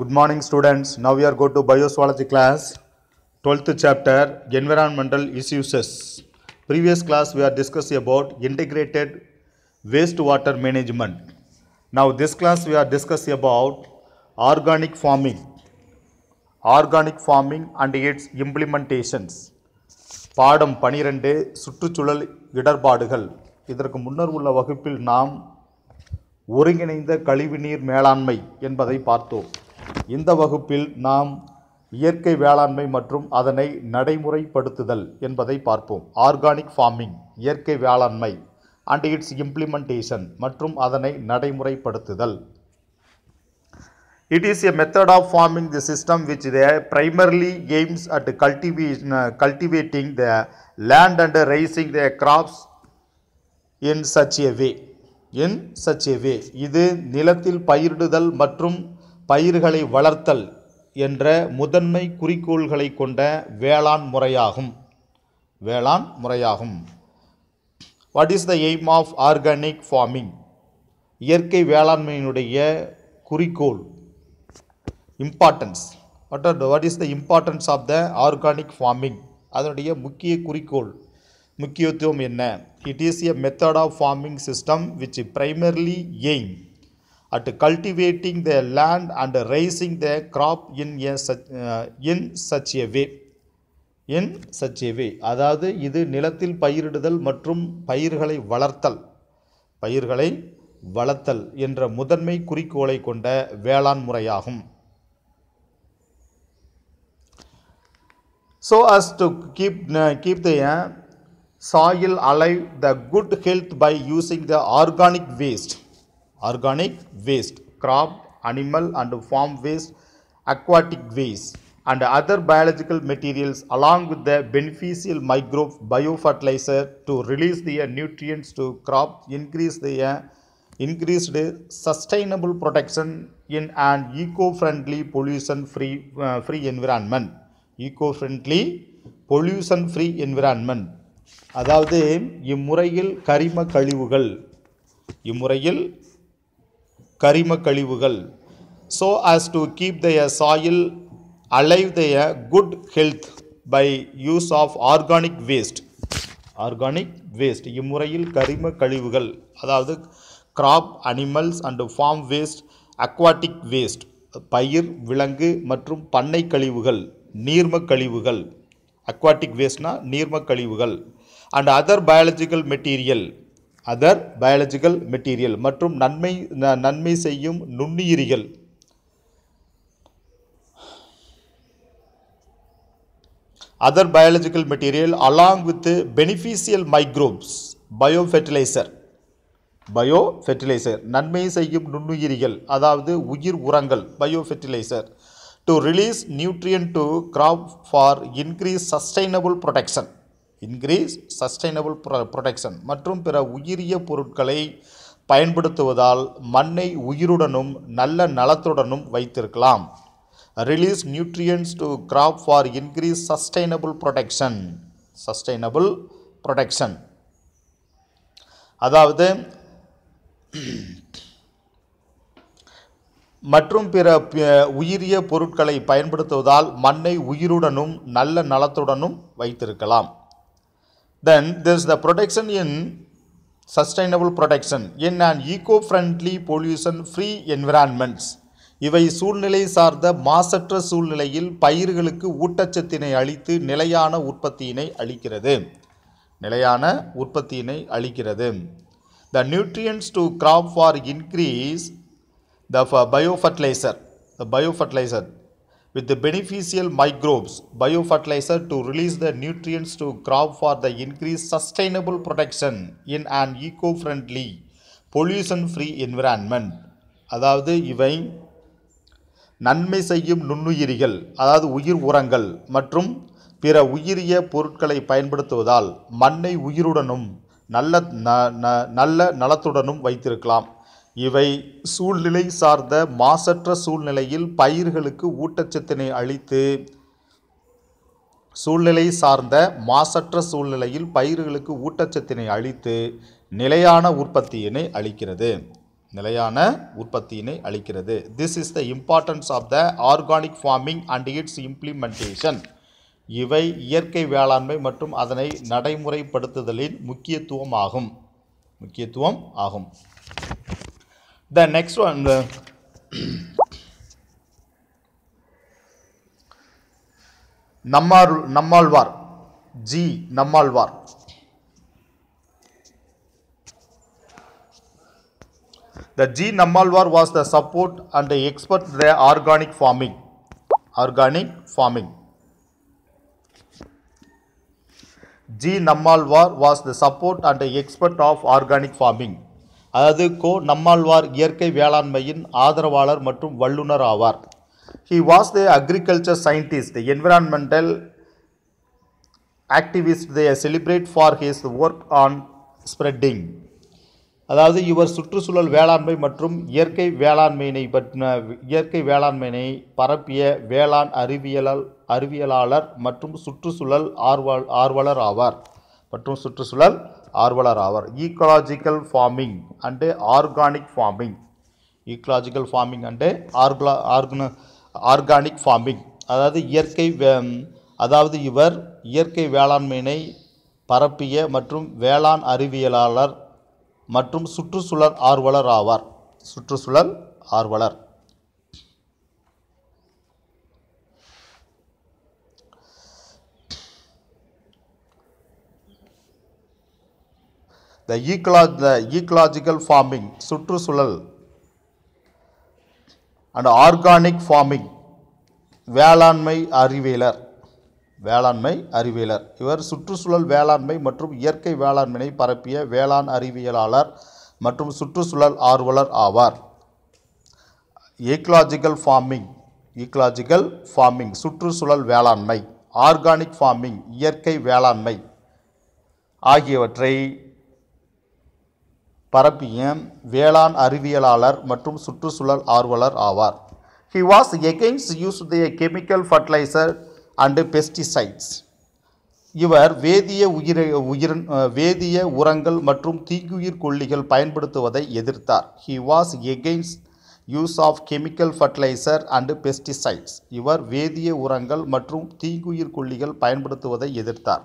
Good morning students. Now we are go to bioswology class. 12th chapter environmental issues. Previous class we are discussing about integrated wastewater management. Now this class we are discussing about organic farming. Organic farming and its implementations. பாடம் பனிரெண்டு சுற்றுச்சூழல் இடர்பாடுகள் இதற்கு முன்னர் உள்ள வகுப்பில் நாம் ஒருங்கிணைந்த கழிவுநீர் மேலாண்மை என்பதை பார்த்தோம் இந்த வகுப்பில் நாம் இயற்கை வேளாண்மை மற்றும் அதனை நடைமுறைப்படுத்துதல் என்பதை பார்ப்போம் ஆர்கானிக் ஃபார்மிங் இயற்கை வேளாண்மை அண்ட் இட்ஸ் இம்ப்ளிமெண்டேஷன் மற்றும் அதனை நடைமுறைப்படுத்துதல் it is a method of farming the system which the primarily aims at கல்டிவே cultivating the land and raising the crops in such a way in such a way இது நிலத்தில் பயிரிடுதல் மற்றும் பயிர்களை வளர்த்தல் என்ற முதன்மை குறிக்கோள்களை கொண்ட வேளாண் முறையாகும் வேளாண் முறையாகும் what is the aim of organic farming இயற்கை வேளாண்மையினுடைய குறிக்கோள் importance what are what is the importance of the organic farming அதனுடைய முக்கிய குறிக்கோள் முக்கியத்துவம் என்ன it is a method of farming system which primarily aim at cultivating their land and raising their crop in, a, such uh, in such a way. In such a way அதாவது இது நிலத்தில் பயிரிடுதல் மற்றும் பயிர்களை வளர்த்தல் பயிர்களை வளர்த்தல் என்ற முதன்மை குறிக்கோளை கொண்ட வேளாண் முறையாகும் so as to keep keep the soil alive the good health by using the organic waste organic waste, crop, animal and farm waste, aquatic waste and other biological materials along with the beneficial micro biofertilizer to release the nutrients to crop, increase the uh, increased sustainable protection in an eco-friendly pollution-free uh, free environment. Eco-friendly pollution-free environment. அதாவது இம்முறையில் கரிம கழிவுகள் இம்முறையில் கரிம கழிவுகள் so as to keep the soil alive the good health by use of organic waste organic waste இம்முறையில் கரிம கழிவுகள் அதாவது crop animals and farm waste aquatic waste பயிர் விலங்கு மற்றும் பண்ணை கழிவுகள் நீர்ம கழிவுகள் அக்வாட்டிக் வேஸ்ட்னா நீர்ம கழிவுகள் and other biological material other biological material மற்றும் நன்மை நன்மை செய்யும் நுண்ணுயிரிகள் other biological material along with beneficial microbes bio fertiliser bio fertiliser நன்மை செய்யும் நுண்ணுயிரிகள் அதாவது உயிர் உரங்கள் bio fertiliser to release nutrient to crop for increase sustainable production increase sustainable production மற்றும் பிற உயிரிய பொருட்களை பயன்படுத்துவதால் மண்ணை உயிருடனும் நல்ல நலத்துடனும் வைத்திருக்கலாம் release nutrients to crop for increase sustainable production sustainable production அதாவது மற்றும் பிற உயிரிய பொருட்களை பயன்படுத்துவதால் மண்ணை உயிருடனும் நல்ல நலத்துடனும் வைத்திருக்கலாம் Then this is the protection in sustainable protection in an eco-friendly pollution-free environments. இவை சூழ்நிலை சார்ந்த மாசற்ற சூழ்நிலையில் பயிர்களுக்கு ஊட்டச்சத்தினை அளித்து நிலையான உற்பத்தியினை அளிக்கிறது நிலையான உற்பத்தியினை அளிக்கிறது the nutrients to crop for increase the bio fertiliser the bio fertiliser with the beneficial microbes biofertilizer to release the nutrients to crop for the increased sustainable production in an eco-friendly pollution free environment அதாவது இவை நன்மை செய்யும் நுண்ணுயிரிகள் அதாவது உயிர் உரங்கள் மற்றும் பிற உயிரிய பொருட்களை பயன்படுத்துவதால் மண்ணை உயிருடனும் நல்ல நல்ல நலத்துடனும் வைத்திருக்கலாம் இவை சூழ்நிலை சார்ந்த மாசற்ற சூழ்நிலையில் பயிர்களுக்கு ஊட்டச்சத்தினை அளித்து சூழ்நிலை சார்ந்த மாசற்ற சூழ்நிலையில் பயிர்களுக்கு ஊட்டச்சத்தினை அளித்து நிலையான உற்பத்தியினை அளிக்கிறது நிலையான உற்பத்தியினை அளிக்கிறது this is the importance of the organic farming and its implementation இவை இயற்கை வேளாண்மை மற்றும் அதனை நடைமுறைப்படுத்துதலின் முக்கியத்துவம் ஆகும் முக்கியத்துவம் ஆகும் The next one, the Nammal, G. Namalvar The G. Nammalvar was the support and the expert the organic farming. Organic farming. G. Namalvar was the support and the expert of organic farming. அதாவது கோ நம்மாழ்வார் இயற்கை வேளாண்மையின் ஆதரவாளர் மற்றும் வல்லுநர் ஆவார் he was the agriculture scientist environmental activist they celebrate for his work on spreading அதாவது இவர் சுற்றுச்சூழல் வேளாண்மை மற்றும் இயற்கை வேளாண்மையினை பற்றின இயற்கை வேளாண்மையினை பரப்பிய வேளாண் அறிவியலால் அறிவியலாளர் மற்றும் சுற்றுச்சூழல் ஆர்வல் ஆர்வலர் ஆவார் மற்றும் சுற்றுச்சூழல் ஆர்வலர் ஆவார் ecological farming and organic farming ecological farming and ஆர்கலா ஆர்கன ஆர்கானிக் ஃபார்மிங் அதாவது இயற்கை அதாவது இவர் இயற்கை வேளாண்மையினை பரப்பிய மற்றும் வேளாண் அறிவியலாளர் மற்றும் சுற்றுச்சூழல் ஆர்வலர் ஆவார் சுற்றுச்சூழல் ஆர்வலர் த ஈக்லா த ஈக்கலாஜிக்கல் ஃபார்மிங் சுற்றுச்சூழல் அண்ட் ஆர்கானிக் ஃபார்மிங் வேளாண்மை அறிவியலர் வேளாண்மை அறிவியலர் இவர் சுற்றுச்சூழல் வேளாண்மை மற்றும் இயற்கை வேளாண்மையை பரப்பிய வேளாண் அறிவியலாளர் மற்றும் சுற்றுச்சூழல் ஆர்வலர் ஆவார் ஈக்கலாஜிக்கல் ஃபார்மிங் ஈக்கலாஜிக்கல் ஃபார்மிங் சுற்றுச்சூழல் வேளாண்மை ஆர்கானிக் ஃபார்மிங் இயற்கை வேளாண்மை ஆகியவற்றை பரப்பிய வேளாண் அறிவியலாளர் மற்றும் சுற்றுச்சூழல் ஆர்வலர் ஆவார் he was against use the chemical fertiliser and pesticides இவர் வேதிய உயிர உயிர் வேதிய உரங்கள் மற்றும் தீக்குயிர் கொல்லிகள் பயன்படுத்துவதை எதிர்த்தார் he was against use of chemical fertiliser and pesticides இவர் வேதிய உரங்கள் மற்றும் தீங்குயிர் கொல்லிகள் பயன்படுத்துவதை எதிர்த்தார்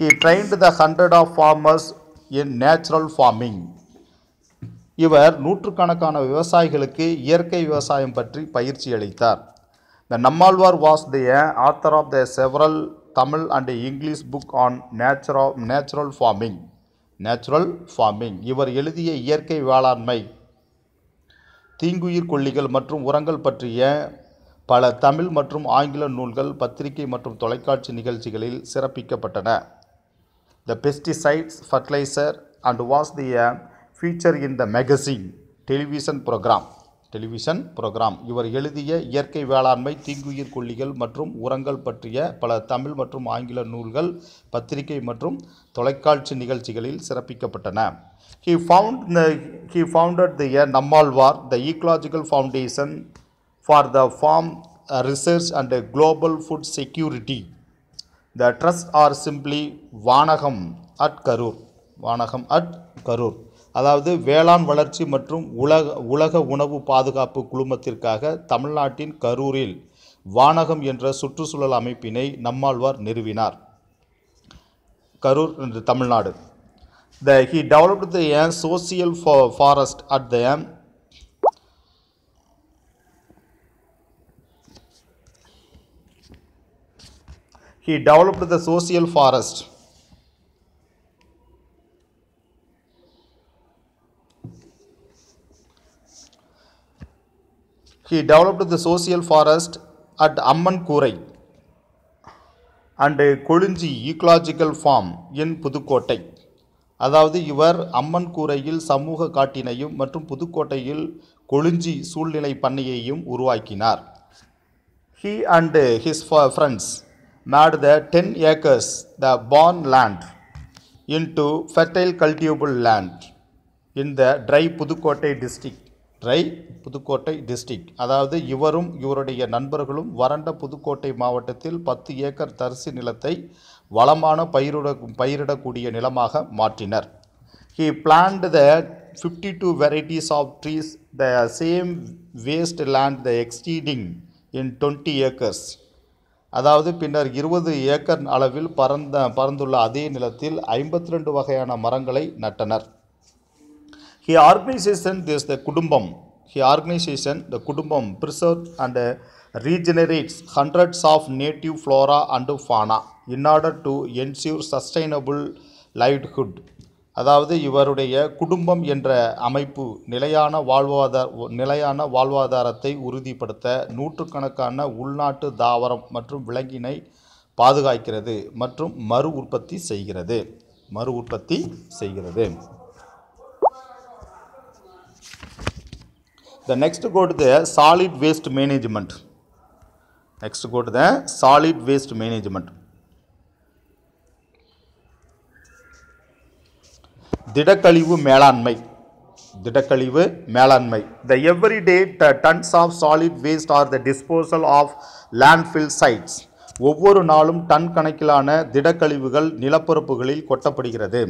he trained the hundred of farmers in natural farming இவர் நூற்றுக்கணக்கான விவசாயிகளுக்கு இயற்கை விவசாயம் பற்றி பயிற்சி அளித்தார் the Nammalvar was the author of the several Tamil and English book on நேச்சுரா நேச்சுரல் ஃபார்மிங் நேச்சுரல் ஃபார்மிங் இவர் எழுதிய இயற்கை வேளாண்மை தீங்குயிர் கொல்லிகள் மற்றும் உரங்கள் பற்றிய பல தமிழ் மற்றும் ஆங்கில நூல்கள் பத்திரிகை மற்றும் தொலைக்காட்சி நிகழ்ச்சிகளில் சிறப்பிக்கப்பட்டன the pesticides fertiliser and was the feature in the magazine television programme television programme இவர் எழுதிய இயற்கை வேளாண்மை தீங்குயிர் கொல்லிகள் மற்றும் உரங்கள் பற்றிய பல தமிழ் மற்றும் ஆங்கில நூல்கள் பத்திரிகை மற்றும் தொலைக்காட்சி நிகழ்ச்சிகளில் சிறப்பிக்கப்பட்டன he found he founded the a Nammalvar the ecological foundation for the farm research and global food security the trust or simply Vanagam at Karur Vanagam at Karur அதாவது வேளாண் வளர்ச்சி மற்றும் உலக உலக உணவு பாதுகாப்பு குழுமத்திற்காக தமிழ்நாட்டின் கரூரில் வானகம் என்ற சுற்றுச்சூழல் அமைப்பினை நம்மாழ்வார் நிறுவினார் கரூர் என்று Tamil Nadu the he developed the a social forest at the he developed the social forest he developed the social forest at Ammankurai and Kolunji ecological farm in Pudukkottai அதாவது இவர் அம்மன் கூரையில் சமூக காட்டினையும் மற்றும் புதுக்கோட்டையில் கொழிஞ்சி சூழ்நிலை பண்ணையையும் உருவாக்கினார் he and his friends made the ten acres the barren land in into fertile cultivable land in the dry Pudukkottai district ரை புதுக்கோட்டை டிஸ்ட்ரிக் அதாவது இவரும் இவருடைய நண்பர்களும் வறண்ட புதுக்கோட்டை மாவட்டத்தில் பத்து ஏக்கர் தரிசு நிலத்தை வளமான பயிரிட பயிரிடக்கூடிய நிலமாக மாற்றினர் he plant the fifty two varieties of trees the same waste land the extending in twenty acres அதாவது பின்னர் இருபது ஏக்கர் அளவில் பறந்த பறந்துள்ள அதே நிலத்தில் ஐம்பத்தி ரெண்டு வகையான மரங்களை நட்டனர் ஹி ஆர்கனைசேஷன் திஸ் த குடும்பம் ஹி ஆர்கனைசேஷன் த குடும்பம் preserve and regenerates hundreds of native flora and fauna in order to ensure sustainable livelihood அதாவது இவருடைய குடும்பம் என்ற அமைப்பு நிலையான வாழ்வாதார நிலையான வாழ்வாதாரத்தை உறுதிப்படுத்த நூற்றுக்கணக்கான உள்நாட்டு தாவரம் மற்றும் விலங்கினை பாதுகாக்கிறது மற்றும் மறு உற்பத்தி செய்கிறது மறு உற்பத்தி செய்கிறது the next go to the solid waste management. Next go to the solid திடக்கழிவு மேலாண்மை திடக்கழிவு மேலாண்மை the every everyday tons of solid waste are the disposal of landfill sites ஒவ்வொரு நாளும் டன் கணக்கிலான திடக்கழிவுகள் நிலப்பரப்புகளில் கொட்டப்படுகிறது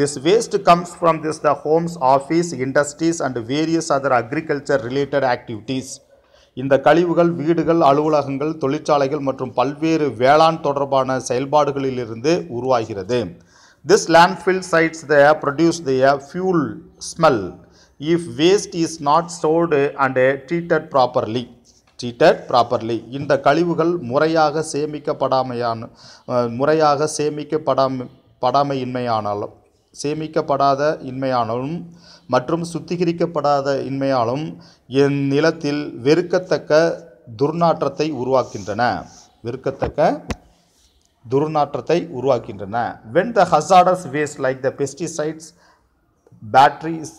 This waste comes from this the homes, office, industries and various other agriculture related activities. இந்த கழிவுகள் வீடுகள் அலுவலகங்கள் தொழிற்சாலைகள் மற்றும் பல்வேறு வேளாண் தொடர்பான செயல்பாடுகளிலிருந்து உருவாகிறது this landfill sites the produce the foul smell if waste is not stored and treated properly treated properly இந்த கழிவுகள் முறையாக சேமிக்கப்படாமையான முறையாக சேமிக்கப்படாம படாமையின்மையானாலும் சேமிக்கப்படாத இன்மையாலும் மற்றும் சுத்திகரிக்கப்படாத இன்மையாலும் என் நிலத்தில் வெறுக்கத்தக்க துர்நாற்றத்தை உருவாக்கின்றன வெறுக்கத்தக்க துர்நாற்றத்தை உருவாக்கின்றன when the hazardous waste like the pesticides batteries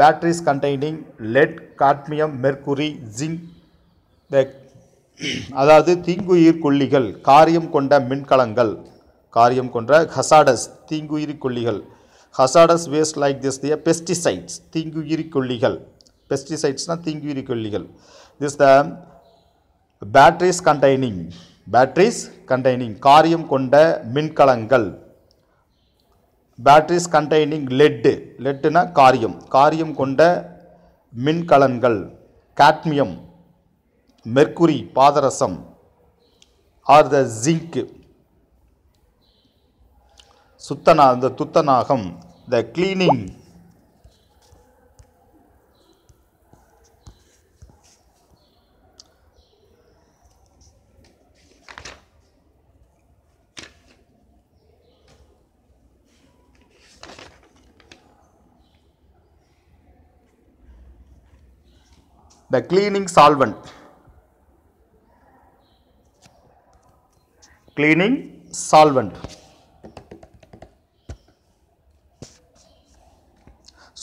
batteries containing lead cadmium mercury zinc the அதாவது தீங்குயிர் கொல்லிகள் காரியம் கொண்ட மின்கலங்கள் காரியம் கொன்ற ஹசாடஸ் தீங்குயிரி கொல்லிகள் hazardous waste like this the pesticides தீங்குயிரி கொல்லிகள் பெஸ்டிசைட்ஸ்னால் தீங்குயிரி கொல்லிகள் this the batteries containing batteries containing காரியம் கொண்ட மின்கலங்கள் பேட்ரிஸ் கண்டைனிங் லெட்டு லெட்டுனா காரியம் காரியம் கொண்ட மின்கலன்கள் காட்மியம் மெர்க்குரி பாதரசம் ஆர் த ஜிங்க்கு சுத்தனா இந்த துத்தநாகம் the cleaning the cleaning solvent cleaning solvent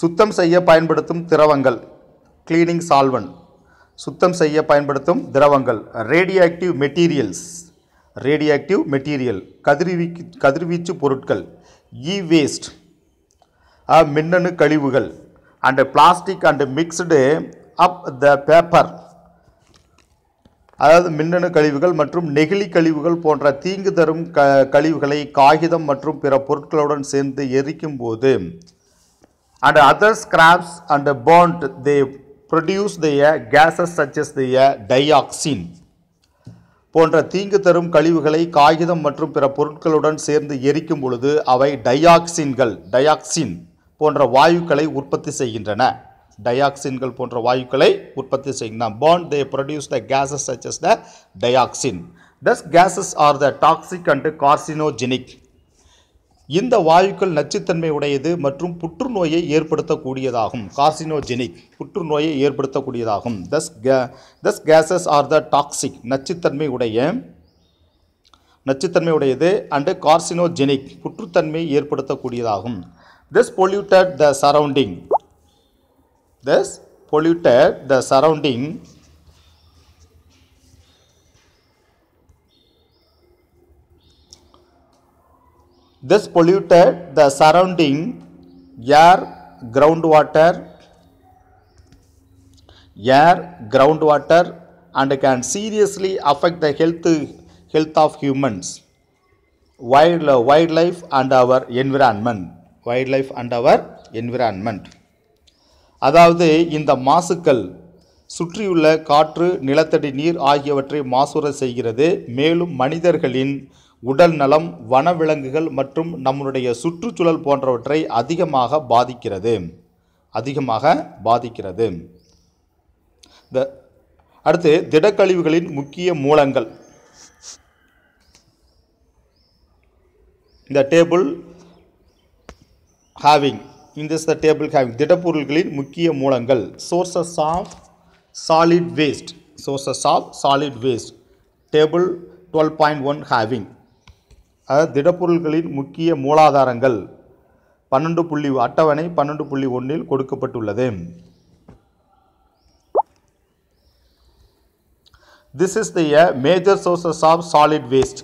சுத்தம் செய்ய பயன்படுத்தும் திரவங்கள் கிளீனிங் சால்வன் சுத்தம் செய்ய பயன்படுத்தும் திரவங்கள் ரேடியாக்டிவ் மெட்டீரியல்ஸ் ரேடியாக்டிவ் மெட்டீரியல் கதிர்வீக்கு கதிர்வீச்சு பொருட்கள் இ வேஸ்ட் மின்னணு கழிவுகள் and plastic and mixed up the paper அதாவது மின்னணு கழிவுகள் மற்றும் நெகிழி கழிவுகள் போன்ற தீங்கு தரும் க கழிவுகளை காகிதம் மற்றும் பிற பொருட்களுடன் சேர்ந்து எரிக்கும் போது and other scraps and burnt they produce the gases such as the dioxin போன்ற தீங்கு தரும் கழிவுகளை காகிதம் மற்றும் பிற பொருட்களுடன் சேர்ந்து எரிக்கும் பொழுது அவை டயாக்சின்கள் டயாக்சின் போன்ற வாயுக்களை உற்பத்தி செய்கின்றன டயாக்சின்கள் போன்ற வாயுக்களை உற்பத்தி செய்கின்றன burn they produce the gases such as the dioxin thus gases are the toxic and carcinogenic இந்த வாயுக்கள் நச்சுத்தன்மை உடையது மற்றும் புற்றுநோயை ஏற்படுத்தக்கூடியதாகும் கார்சினோஜெனிக் புற்றுநோயை ஏற்படுத்தக்கூடியதாகும் தஸ் கே thus gases are the toxic நச்சுத்தன்மை உடைய நச்சுத்தன்மை உடையது அண்டு கார்சினோஜெனிக் புற்றுத்தன்மை ஏற்படுத்தக்கூடியதாகும் this polluted the surrounding this polluted the surrounding This polluted the surrounding air, groundwater, air, groundwater and can seriously affect the health, health of humans, wild, wildlife and our environment. wildlife and our environment. அதாவது இந்த மாசுக்கள் சுற்றியுள்ள காற்று நிலத்தடி நீர் ஆகியவற்றை மாசுற செய்கிறது மேலும் மனிதர்களின் உடல் நலம் வனவிலங்குகள் மற்றும் நம்முடைய சுற்றுச்சூழல் போன்றவற்றை அதிகமாக பாதிக்கிறது அதிகமாக பாதிக்கிறது இந்த அடுத்து திடக்கழிவுகளின் முக்கிய மூலங்கள் இந்த டேபிள் ஹேவிங் இந்த த டேபிள் ஹேவிங் திடப்பொருள்களின் முக்கிய மூலங்கள் sources of solid waste sources of solid waste table twelve point one having திடப்பொருள்களின் திடப்பொருட்களின் முக்கிய மூலாதாரங்கள் பன்னெண்டு புள்ளி அட்டவணை பன்னெண்டு புள்ளி ஒன்றில் கொடுக்கப்பட்டுள்ளது this is the major sources of solid waste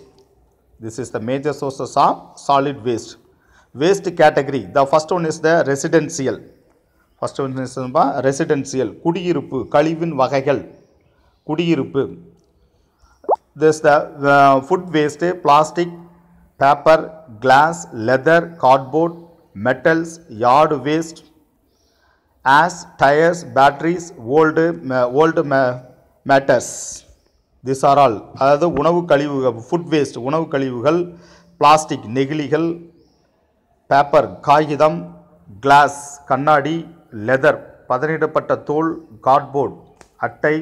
this is the major sources of solid waste waste category the first one is the residential first one is residential குடியிருப்பு கழிவின் வகைகள் குடியிருப்பு this the food waste plastic paper glass leather cardboard metals yard waste ash tyres batteries old old mattress this are all அதாவது உணவு கழிவுகள் food waste உணவு கழிவுகள் plastic நெகிழிகள் பேப்பர் காகிதம் கிளாஸ் கண்ணாடி லெதர் பதனிடப்பட்ட தோல் கார்ட்போர்ட் அட்டை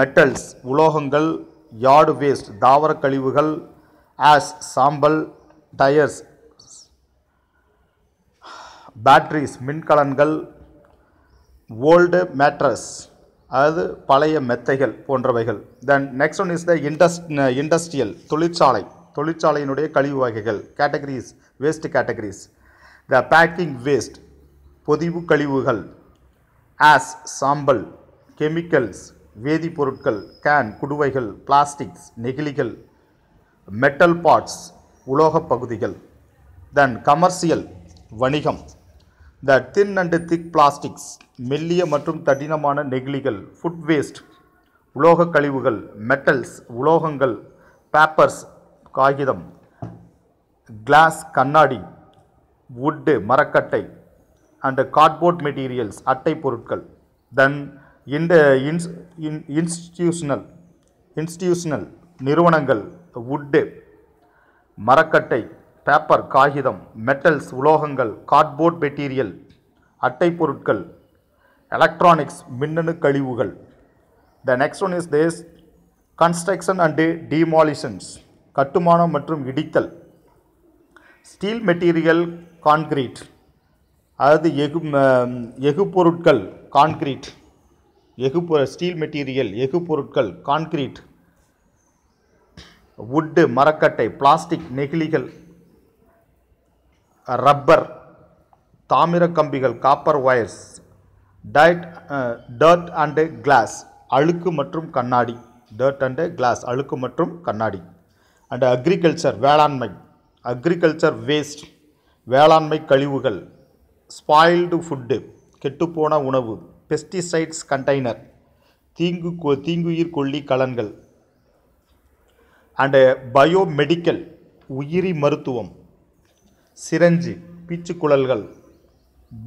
மெட்டல்ஸ் உலோகங்கள் யார்டு வேஸ்ட் தாவர கழிவுகள் ஆஸ் சாம்பல் டயர்ஸ் பேட்ரிஸ் மின்கலன்கள் ஓல்டு மேட்ரஸ் அதாவது பழைய மெத்தைகள் போன்றவைகள் then next one is the இண்டஸ்ட் இண்டஸ்ட்ரியல் தொழிற்சாலை தொழிற்சாலையினுடைய கழிவு வகைகள் categories waste categories the packing waste பொதிவு கழிவுகள் ஆஸ் சாம்பல் கெமிக்கல்ஸ் வேதிப்பொருட்கள் கேன் குடுவைகள் பிளாஸ்டிக்ஸ் நெகிழிகள் மெட்டல் பார்ட்ஸ் உலோகப் பகுதிகள் தென் கமர்ஷியல் வணிகம் த தின் அண்ட் திக் பிளாஸ்டிக்ஸ் மெல்லிய மற்றும் தடினமான நெகிழிகள் ஃபுட் வேஸ்ட் உலோக கழிவுகள் மெட்டல்ஸ் உலோகங்கள் பேப்பர்ஸ் காகிதம் கிளாஸ் கண்ணாடி வுட்டு மரக்கட்டை அண்டு கார்ட்போர்ட் மெட்டீரியல்ஸ் அட்டை பொருட்கள் தென் இந்த இன்ஸ் இன் இன்ஸ்டியூஷனல் இன்ஸ்டியூஷனல் நிறுவனங்கள் வுட்டு மரக்கட்டை பேப்பர் காகிதம் மெட்டல்ஸ் உலோகங்கள் கார்ட்போர்ட் மெட்டீரியல் அட்டை பொருட்கள் எலக்ட்ரானிக்ஸ் மின்னணு கழிவுகள் the next one is these construction and demolitions கட்டுமானம் மற்றும் இடித்தல் ஸ்டீல் மெட்டீரியல் கான்கிரீட் அதாவது எகு எஃகு பொருட்கள் கான்கிரீட் எஃகு ஸ்டீல் மெட்டீரியல் எகு பொருட்கள் கான்கிரீட் உட்டு மரக்கட்டை பிளாஸ்டிக் நெகிழிகள் ரப்பர் தாமிர கம்பிகள் காப்பர் ஒயர்ஸ் டயட் டர்ட் அண்டு கிளாஸ் அழுக்கு மற்றும் கண்ணாடி டர்ட் அண்டு கிளாஸ் அழுக்கு மற்றும் கண்ணாடி அண்டு அக்ரிகல்ச்சர் வேளாண்மை அக்ரிகல்ச்சர் வேஸ்ட் வேளாண்மை கழிவுகள் ஸ்பாயில்டு ஃபுட்டு கெட்டுப்போன உணவு பெஸ்டிசைட்ஸ் கண்டெய்னர் தீங்கு தீங்குயிர் கொல்லி கலன்கள் அண்டு பயோமெடிக்கல் உயிரி மருத்துவம் சிரஞ்சு பீச்சுக்குழல்கள்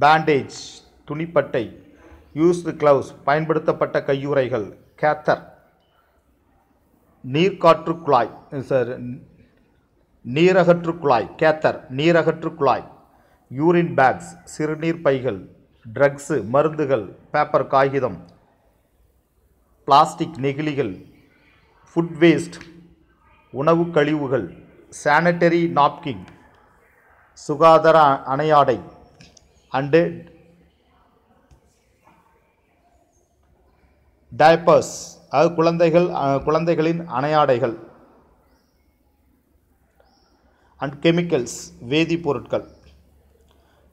பேண்டேஜ் துணிப்பட்டை யூஸ்டு க்ளவுஸ் பயன்படுத்தப்பட்ட கையுறைகள் கேத்தர் நீர்காற்று குழாய் சார் நீரகற்று குழாய் கேத்தர் நீரகற்று குழாய் யூரின் பேக்ஸ் சிறுநீர் பைகள் ட்ரக்ஸு மருந்துகள் பேப்பர் காகிதம் பிளாஸ்டிக் நெகிழிகள் ஃபுட் வேஸ்ட் உணவு கழிவுகள் சானிட்டரி நாப்கின் சுகாதார அணையாடை அண்டு டயப்பர்ஸ் அது குழந்தைகள் குழந்தைகளின் அணையாடைகள் அண்ட் கெமிக்கல்ஸ் வேதிப்பொருட்கள்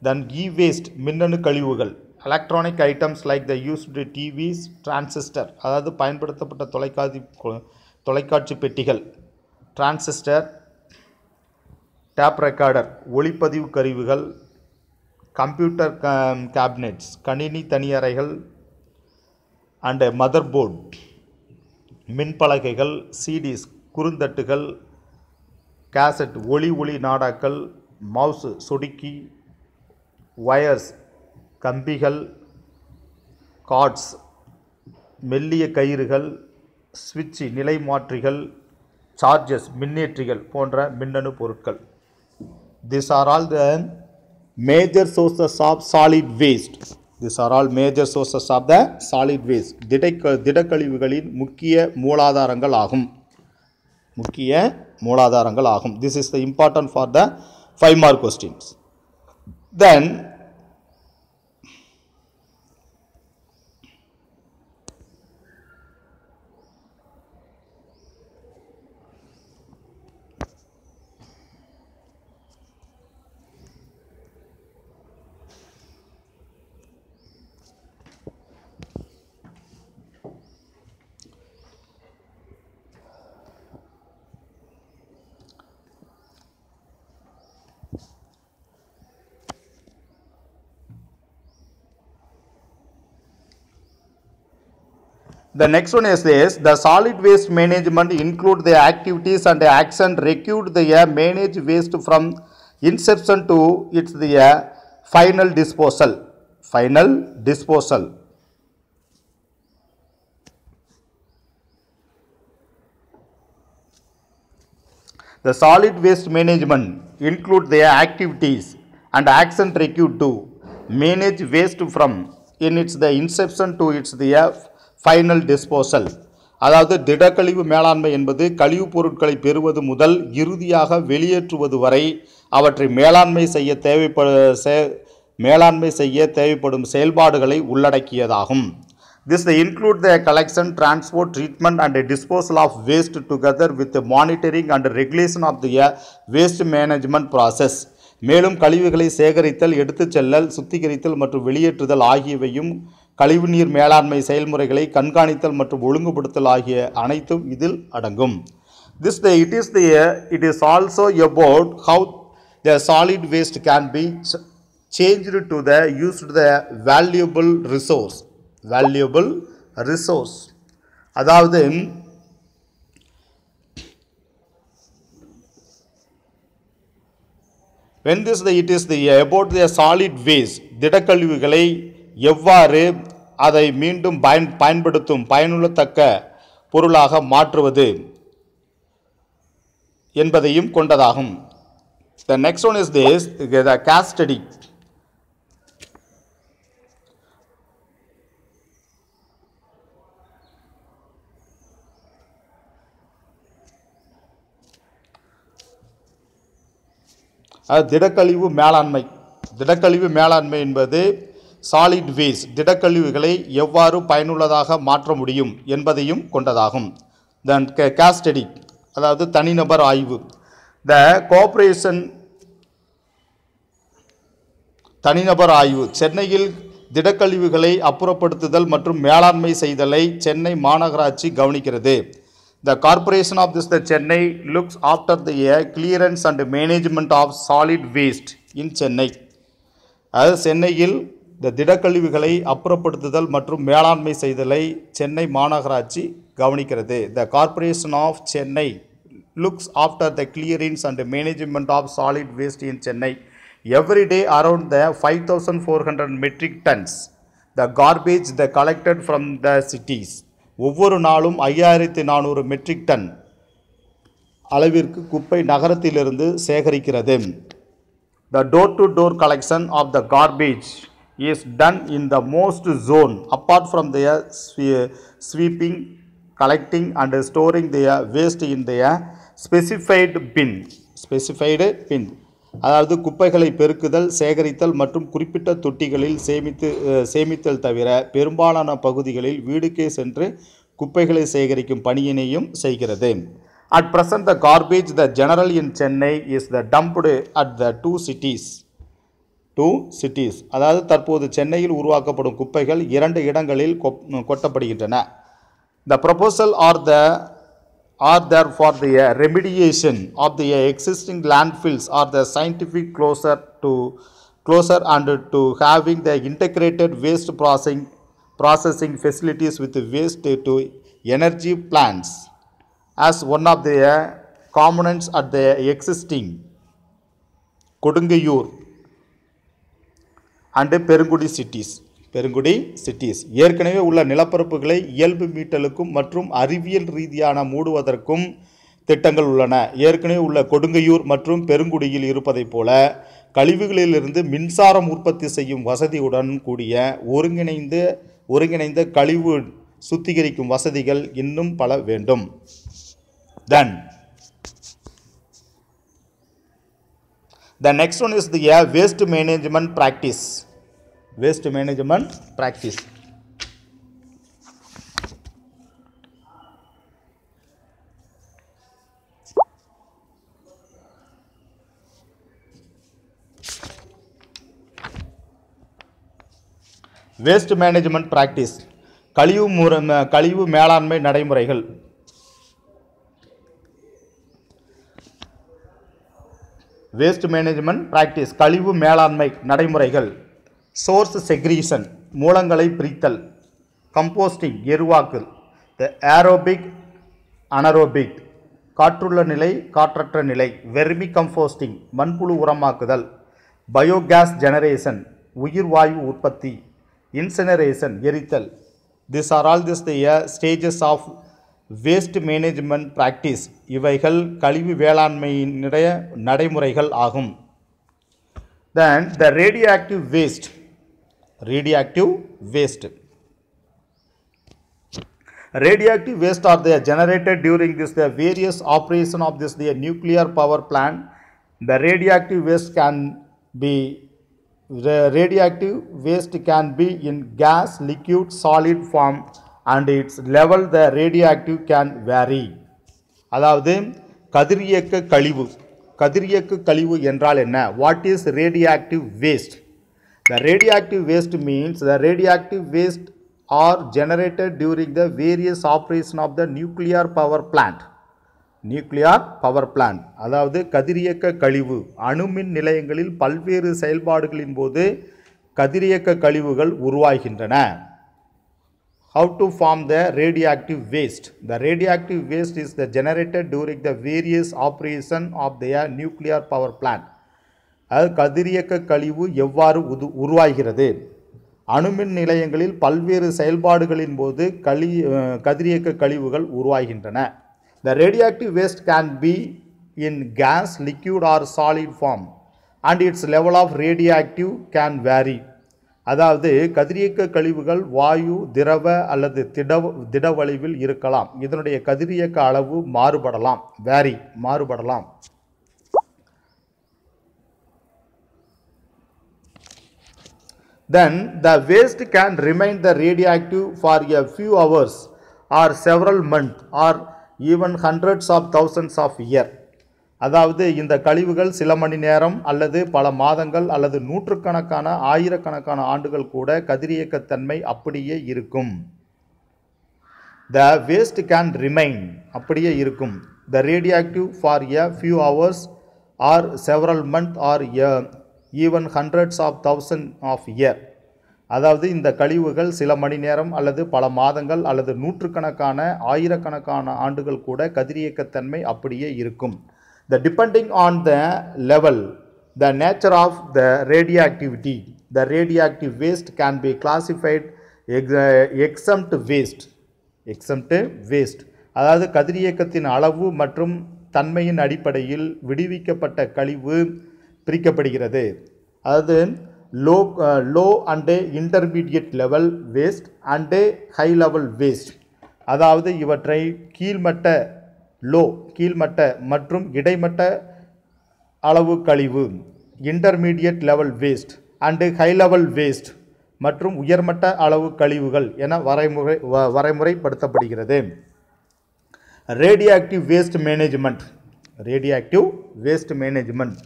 தன் இ வேஸ்ட் மின்னணு கழிவுகள் electronic items like the used TVs transistor அதாவது பயன்படுத்தப்பட்ட தொலைக்காட்சி தொலைக்காட்சி பெட்டிகள் டிரான்சிஸ்டர் டேப் ரெக்கார்டர் ஒளிப்பதிவு கருவிகள் கம்ப்யூட்டர் கேபினெட்ஸ் கணினி தனியறைகள் அண்டு மதர் போர்ட் மின்பலகைகள் சிடிஸ் குறுந்தட்டுகள் கேசட் ஒளி ஒளி நாடாக்கள் மவுசு சொடுக்கி வயர்ஸ் கம்பிகள் கார்ட்ஸ் மெல்லிய கயிறுகள் சுவிட்சி நிலைமாற்றிகள் சார்ஜஸ் மின்னேற்றிகள் போன்ற மின்னணு பொருட்கள் this are all the major sources of solid waste this are all major sources of the solid waste திடக்க திடக்கழிவுகளின் முக்கிய மூலாதாரங்கள் ஆகும் முக்கிய மூலாதாரங்கள் ஆகும் this is the important for the five mark questions then The next one is this, the solid waste management include the activities and action required the uh, manage waste from inception to its the uh, final disposal. Final disposal. The solid waste management include the activities and action required to manage waste from in its the inception to its the uh, final disposal அதாவது திடக்கழிவு மேலாண்மை என்பது கழிவுப் பொருட்களை பெறுவது முதல் இறுதியாக வெளியேற்றுவது வரை அவற்றை மேலாண்மை செய்ய தேவைப்பட மேலாண்மை செய்ய தேவைப்படும் செயல்பாடுகளை உள்ளடக்கியதாகும் this the include the collection transport treatment and disposal of waste together with monitoring and regulation of the waste management process மேலும் கழிவுகளை சேகரித்தல் எடுத்துச் செல்லல் சுத்திகரித்தல் மற்றும் வெளியேற்றுதல் ஆகியவையும் கழிவுநீர் மேலாண்மை செயல்முறைகளை கண்காணித்தல் மற்றும் ஒழுங்குபடுத்தல் ஆகிய அனைத்தும் இதில் அடங்கும் this day it is the it is also about how the solid waste can be change to the used the valuable resource valuable resource அதாவது when this the it is the about the solid waste திடக்கழிவுகளை எவ்வாறு அதை மீண்டும் பயன் பயன்படுத்தும் பயனுள்ளத்தக்க பொருளாக மாற்றுவது என்பதையும் கொண்டதாகும் the next one is this the case study திடக்கழிவு மேலாண்மை திடக்கழிவு மேலாண்மை என்பது சாலிட் வேஸ் திடக்கழிவுகளை எவ்வாறு பயனுள்ளதாக மாற்ற முடியும் என்பதையும் கொண்டதாகும் தென் கேஸ்டடி அதாவது தனிநபர் ஆய்வு த கோஆப்ரேஷன் தனிநபர் ஆய்வு சென்னையில் திடக்கழிவுகளை அப்புறப்படுத்துதல் மற்றும் மேலாண்மை செய்தலை சென்னை மாநகராட்சி கவனிக்கிறது the corporation of this the Chennai looks after the clearance and management of solid waste in Chennai அது சென்னையில் இந்த திடக்கழிவுகளை அப்புறப்படுத்துதல் மற்றும் மேலாண்மை செய்தலை சென்னை மாநகராட்சி கவனிக்கிறது the corporation of Chennai looks after the clearance and management of solid waste in Chennai every day around the five thousand four hundred metric tons the garbage the collected from the cities ஒவ்வொரு நாளும் ஐயாயிரத்தி நானூறு மெட்ரிக் டன் அளவிற்கு குப்பை நகரத்திலிருந்து சேகரிக்கிறது the door to door collection of the garbage is done in the most zone apart from their sweeping, collecting and storing their waste in their specified bin. Specified bin. அதாவது குப்பைகளை பெருக்குதல் சேகரித்தல் மற்றும் குறிப்பிட்ட தொட்டிகளில் சேமித்து சேமித்தல் தவிர பெரும்பாலான பகுதிகளில் வீடுக்கே சென்று குப்பைகளை சேகரிக்கும் பணியினையும் செய்கிறது at present the garbage the general in Chennai is the dumped at the two cities two cities அதாவது தற்போது சென்னையில் உருவாக்கப்படும் குப்பைகள் இரண்டு இடங்களில் கொட்டப்படுகின்றன the proposal are the are there for the remediation of the existing landfills or the scientific closure to closure and to having the integrated waste processing processing facilities with waste to energy plans as one of the commons at the existing Kodungaiyur and Perungudi cities Perungudi cities ஏற்கனவே உள்ள நிலப்பரப்புகளை இயல்பு மீட்டலுக்கும் மற்றும் அறிவியல் ரீதியான மூடுவதற்கும் திட்டங்கள் உள்ளன ஏற்கனவே உள்ள கொடுங்கையூர் மற்றும் பெருங்குடியில் இருப்பதைப் போல கழிவுகளிலிருந்து மின்சாரம் உற்பத்தி செய்யும் வசதியுடன் கூடிய ஒருங்கிணைந்து ஒருங்கிணைந்த கழிவு சுத்திகரிக்கும் வசதிகள் இன்னும் பல வேண்டும் தென் The next one is the uh, waste management practice. Waste management practice. Waste management practice. கழிவு மேலாண்மை நடைமுறைகள் வேஸ்ட் மேனேஜ்மெண்ட் ப்ராக்டிஸ் கழிவு மேலாண்மை நடைமுறைகள் சோர்ஸ் செக்ரீஷன் மூலங்களை பிரித்தல் கம்போஸ்டிங் எருவாக்குதல் த ஏரோபிக் அனரோபிக் காற்றுள்ள நிலை காற்றற்ற நிலை வெர்மி கம்போஸ்டிங் மண்புழு உரமாக்குதல் பயோகேஸ் ஜெனரேஷன் உயிர் வாயு உற்பத்தி இன்செனரேஷன் எரித்தல் this are all this the stages of waste management practice இவைகள் கழிவு வேளாண்மையினுடைய நடைமுறைகள் ஆகும் then the radioactive waste radioactive waste radioactive waste are they generated during this the various operation of this the nuclear power plant the radioactive waste can be the radioactive waste can be in gas liquid solid form and its level the radioactive can vary அதாவது கதிரியக்க கழிவு கதிரியக்க கழிவு என்றால் என்ன what is radioactive waste the radioactive waste means the radioactive waste are generated during the various operation of the nuclear power plant nuclear power plant அதாவது கதிரியக்க கழிவு அணுமின் நிலையங்களில் பல்வேறு செயல்பாடுகளின் போது கதிரியக்க கழிவுகள் உருவாகின்றன how to form the radioactive waste. The radioactive waste is the generated during the various operation of their nuclear power plant. அது கதிரியக்க கழிவு எவ்வாறு உது உருவாகிறது அணுமின் நிலையங்களில் பல்வேறு செயல்பாடுகளின் போது களி கதிரியக்க கழிவுகள் உருவாகின்றன the radioactive waste can be in gas liquid or solid form and its level of radioactive can vary அதாவது கதிரியக்க கழிவுகள் வாயு திரவ அல்லது திட திட திடவழிவில் இருக்கலாம் இதனுடைய கதிரியக்க அளவு மாறுபடலாம் வேரி மாறுபடலாம் then the waste can remain the radioactive for a few hours or several month or even hundreds of thousands of year அதாவது இந்த கழிவுகள் சில மணி நேரம் அல்லது பல மாதங்கள் அல்லது நூற்றுக்கணக்கான ஆயிரக்கணக்கான ஆண்டுகள் கூட கதிரியக்கத்தன்மை அப்படியே இருக்கும் த வேஸ்ட் கேன் ரிமைன் அப்படியே இருக்கும் the radioactive for a few hours or several month or a even hundreds of thousand of year அதாவது இந்த கழிவுகள் சில மணி நேரம் அல்லது பல மாதங்கள் அல்லது நூற்றுக்கணக்கான ஆயிரக்கணக்கான ஆண்டுகள் கூட கதிரியக்கத்தன்மை அப்படியே இருக்கும் the depending on the level, the nature of the radioactivity, the radioactive waste can be classified ex exempt waste. Exempt waste. அதாவது கதிரியக்கத்தின் அளவு மற்றும் தன்மையின் அடிப்படையில் விடுவிக்கப்பட்ட கழிவு பிரிக்கப்படுகிறது அதாவது low low and intermediate level waste and high level waste அதாவது இவற்றை கீழ்மட்ட லோ கீழ்மட்ட மற்றும் இடைமட்ட அளவு கழிவு intermediate level waste and high level waste மற்றும் உயர்மட்ட அளவு கழிவுகள் என வரைமுறை வரைமுறைப்படுத்தப்படுகிறது radioactive waste management radioactive waste management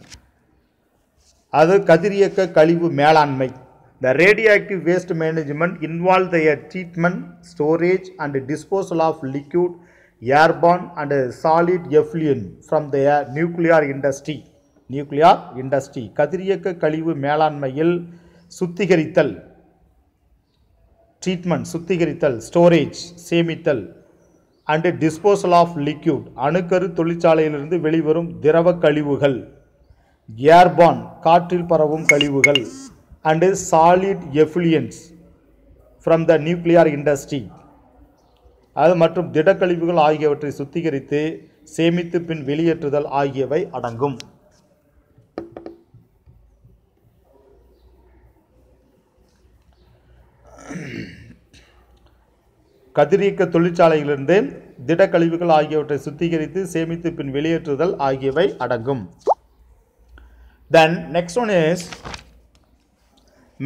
அது கதிரியக்க கழிவு மேலாண்மை the radioactive waste management involve the treatment storage and disposal of liquid airborne and solid effluent from the nuclear industry nuclear industry கதிரியக்க கழிவு மேலாண்மையில் சுத்திகரித்தல் ட்ரீட்மெண்ட் சுத்திகரித்தல் ஸ்டோரேஜ் சேமித்தல் அண்டு டிஸ்போசல் ஆஃப் லிக்யூட் அணுக்கரு தொழிற்சாலையிலிருந்து வெளிவரும் திரவ கழிவுகள் ஏர்பான் காற்றில் பரவும் கழிவுகள் and solid effluents from the nuclear industry அது மற்றும் திடக்கழிவுகள் ஆகியவற்றை சுத்திகரித்து சேமித்து பின் வெளியேற்றுதல் ஆகியவை அடங்கும் கதிரியக்க தொழிற்சாலையிலிருந்து திடக்கழிவுகள் ஆகியவற்றை சுத்திகரித்து சேமித்து பின் வெளியேற்றுதல் ஆகியவை அடங்கும் then next one is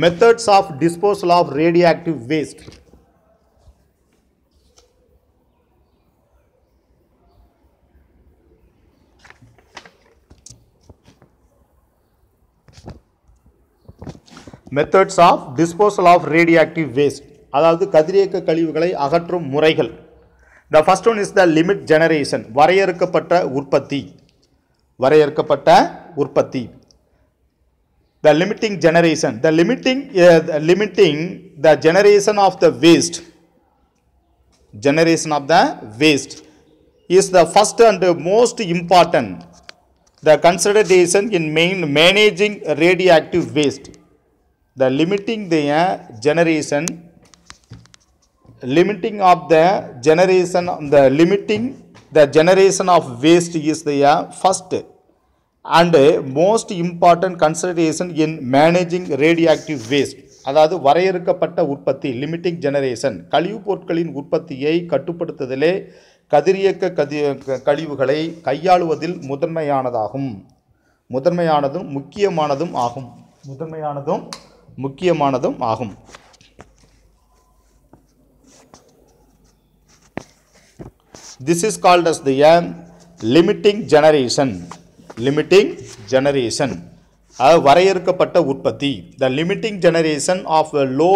methods of disposal of radioactive waste methods of disposal of radioactive waste அதாவது கதிரியக்க கழிவுகளை அகற்றும் முறைகள் the first one is the limit generation வரையறுக்கப்பட்ட உற்பத்தி வரையறுக்கப்பட்ட உற்பத்தி the limiting generation the limiting uh, the limiting the generation of the waste generation of the waste is the first and most important the consideration in main managing radioactive waste the limiting the generation limiting of the generation the limiting the generation of waste is the first and most important consideration in managing radioactive waste அதாவது வரையறுக்கப்பட்ட உற்பத்தி limiting generation கழிவுப் பொருட்களின் உற்பத்தியை கட்டுப்படுத்துதலே கதிரியக்க கதி கழிவுகளை கையாளுவதில் முதன்மையானதாகும் முதன்மையானதும் முக்கியமானதும் ஆகும் முதன்மையானதும் முக்கியமானதும் ஆகும் this is called as the uh, limiting generation limiting generation அதாவது வரையறுக்கப்பட்ட உற்பத்தி the limiting generation of low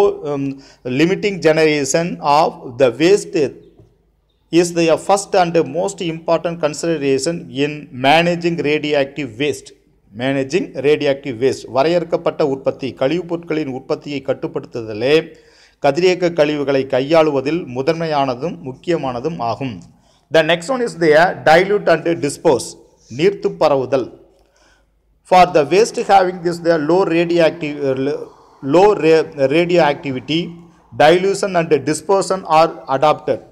limiting generation of the waste is the first and most important consideration in managing radioactive waste managing radioactive waste வரையறுக்கப்பட்ட உற்பத்தி கழிவுப் பொருட்களின் உற்பத்தியை கட்டுப்படுத்துதலே கதிரியக்க கழிவுகளை கையாளுவதில் முதன்மையானதும் முக்கியமானதும் ஆகும் the next one is the dilute and dispose நீர்த்து பரவுதல் for the waste having this the low radioactive low ray radioactivity dilution and disposal are adopted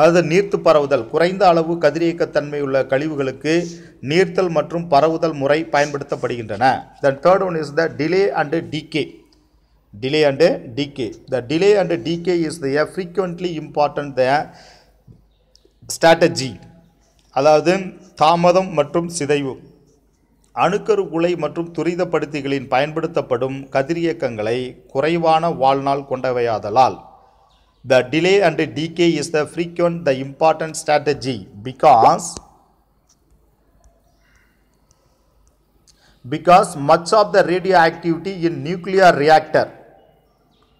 அல்லது நீர்த்து பரவுதல் குறைந்த அளவு கதிரியக்கத்தன்மையுள்ள கழிவுகளுக்கு நீர்த்தல் மற்றும் பரவுதல் முறை பயன்படுத்தப்படுகின்றன the third one is the delay and decay delay and decay the delay and decay is the frequently important the strategy அதாவது தாமதம் மற்றும் சிதைவு அணுக்கரு உலை மற்றும் துரிதப்படுத்திகளின் பயன்படுத்தப்படும் கதிரியக்கங்களை குறைவான வாழ்நாள் கொண்டவையாதலால் The delay and decay is the frequent, the important strategy because because much of the radioactivity in nuclear reactor,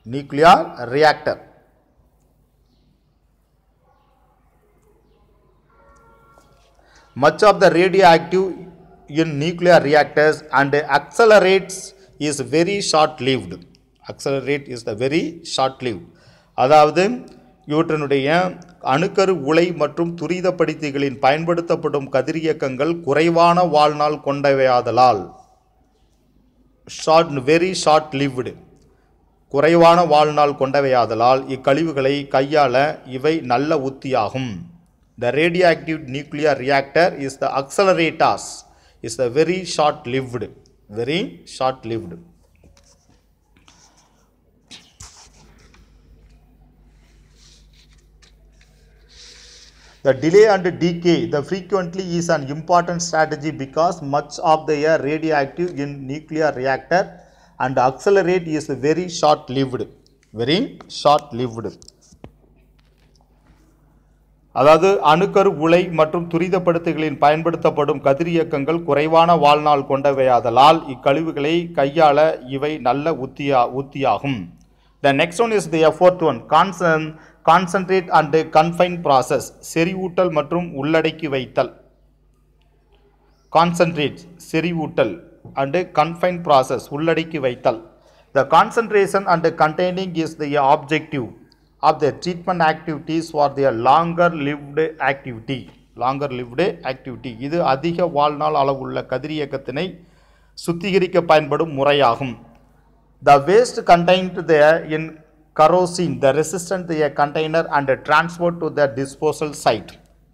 nuclear reactor much of the radioactive in nuclear reactors and accelerates is very short lived accelerate is the very short lived அதாவது இவற்றினுடைய அணுக்கரு உலை மற்றும் துரிதப்படுத்திகளின் பயன்படுத்தப்படும் கதிரியக்கங்கள் குறைவான வாழ்நாள் கொண்டவையாதலால் short very short lived குறைவான வாழ்நாள் கொண்டவையாதலால் இக்கழிவுகளை கையாள இவை நல்ல உத்தியாகும் the radioactive nuclear reactor is the accelerators is the very short lived very short lived The delay and decay the frequently is an important strategy because much of the air radioactive in nuclear reactor and accelerate is very short lived. Very short lived. அதாவது அணுக்கரு உலை மற்றும் துரிதப்படுத்துகளின் பயன்படுத்தப்படும் கதிரியக்கங்கள் குறைவான வாழ்நாள் கொண்டவையாதலால் இக்கழிவுகளை கையாள இவை நல்ல உத்தியா உத்தியாகும் the next one is the fourth one concen concentrate and confine process செறிவூட்டல் மற்றும் உள்ளடக்கி வைத்தல் கான்சன்ட்ரேட் செறிவூட்டல் அண்டு கன்ஃபைன் ப்ராசஸ் உள்ளடக்கி வைத்தல் the concentration and containing is the objective of the treatment activities for the longer lived activity longer lived activity இது அதிக வாழ்நாள் அளவுள்ள கதிரியக்கத்தினை சுத்திகரிக்க பயன்படும் முறையாகும் the waste contained the in corrosion the resistant a container and transport to the disposal site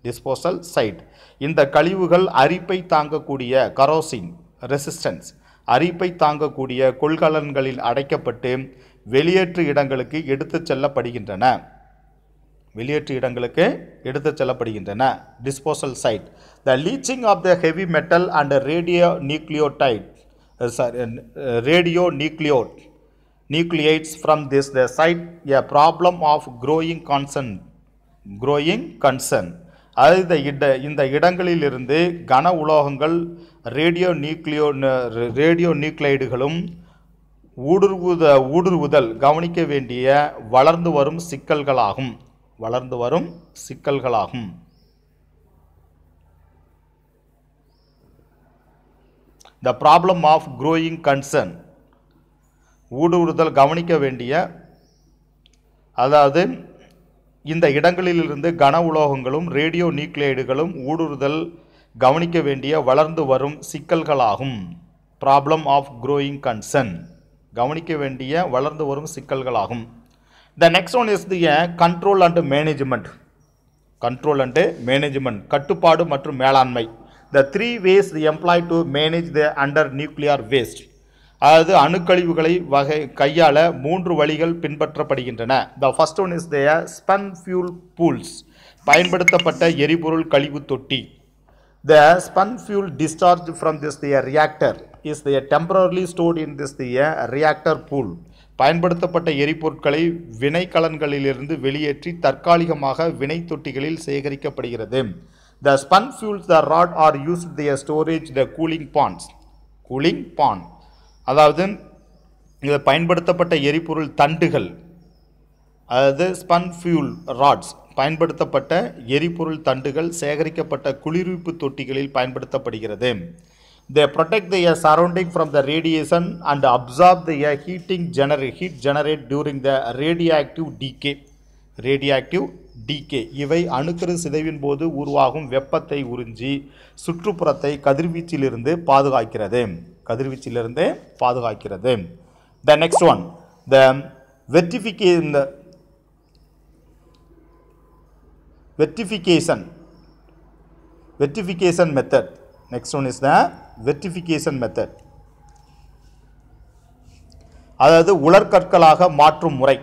disposal site இந்த கழிவுகள் அரிப்பை தாங்கக்கூடிய கரோசின் ரெசிஸ்டன்ஸ் அரிப்பை தாங்கக்கூடிய கொள்கலன்களில் அடைக்கப்பட்டு வெளியேற்று இடங்களுக்கு எடுத்துச் செல்லப்படுகின்றன வெளியேற்று இடங்களுக்கு எடுத்துச் செல்லப்படுகின்றன disposal site the leaching of the heavy metal and radionuclide sorry radio nucleo nucleates from this the site a problem of growing concern growing concern அது இந்த இட இந்த இடங்களிலிருந்து கன உலோகங்கள் ரேடியோ நியூக்ளியோ ரேடியோ நியூக்ளைடுகளும் ஊடுருவுத ஊடுருவுதல் கவனிக்க வேண்டிய வளர்ந்து வரும் சிக்கல்களாகும் வளர்ந்து வரும் சிக்கல்களாகும் the problem of growing concern ஊடுருதல் கவனிக்க வேண்டிய அதாவது இந்த இடங்களிலிருந்து கன உலோகங்களும் ரேடியோ நியூக்ளியடுகளும் ஊடுருதல் கவனிக்க வேண்டிய வளர்ந்து வரும் சிக்கல்களாகும் ப்ராப்ளம் ஆஃப் க்ரோயிங் கன்சர்ன் கவனிக்க வேண்டிய வளர்ந்து வரும் சிக்கல்களாகும் the next one is the control and management control and management கட்டுப்பாடு மற்றும் மேலாண்மை the three ways employ to manage the under nuclear waste அதாவது அணுக்கழிவுகளை வகை கையாள மூன்று வழிகள் பின்பற்றப்படுகின்றன the first one is there spent fuel pools பயன்படுத்தப்பட்ட எரிபொருள் கழிவு தொட்டி the spent fuel discharge from this their reactor is the temporarily stored in this the reactor pool பயன்படுத்தப்பட்ட எரிபொருட்களை வினைக்கலன்களிலிருந்து வெளியேற்றி தற்காலிகமாக வினை தொட்டிகளில் சேகரிக்கப்படுகிறது the spent fuels the rod are used the storage the cooling ponds cooling pond அதாவது இதில் பயன்படுத்தப்பட்ட எரிபொருள் தண்டுகள் அதாவது ஸ்பன் ஃபியூல் ராட்ஸ் பயன்படுத்தப்பட்ட எரிபொருள் தண்டுகள் சேகரிக்கப்பட்ட குளிர்விப்பு தொட்டிகளில் பயன்படுத்தப்படுகிறது they protect the air surrounding from the radiation and absorb the air heating gener heat generate during the radioactive decay radioactive decay இவை அணுக்கரு சிதைவின் போது உருவாகும் வெப்பத்தை உறிஞ்சி சுற்றுப்புறத்தை கதிர்வீச்சிலிருந்து பாதுகாக்கிறது கதிர்வீச்சிலிருந்து பாதுகாக்கிறது த நெக்ஸ்ட் ஒன் த வெர்டிஃபிகே இந்த vitrification vitrification method next one is the vitrification method அதாவது உலர்கற்களாக மாற்றும் முறை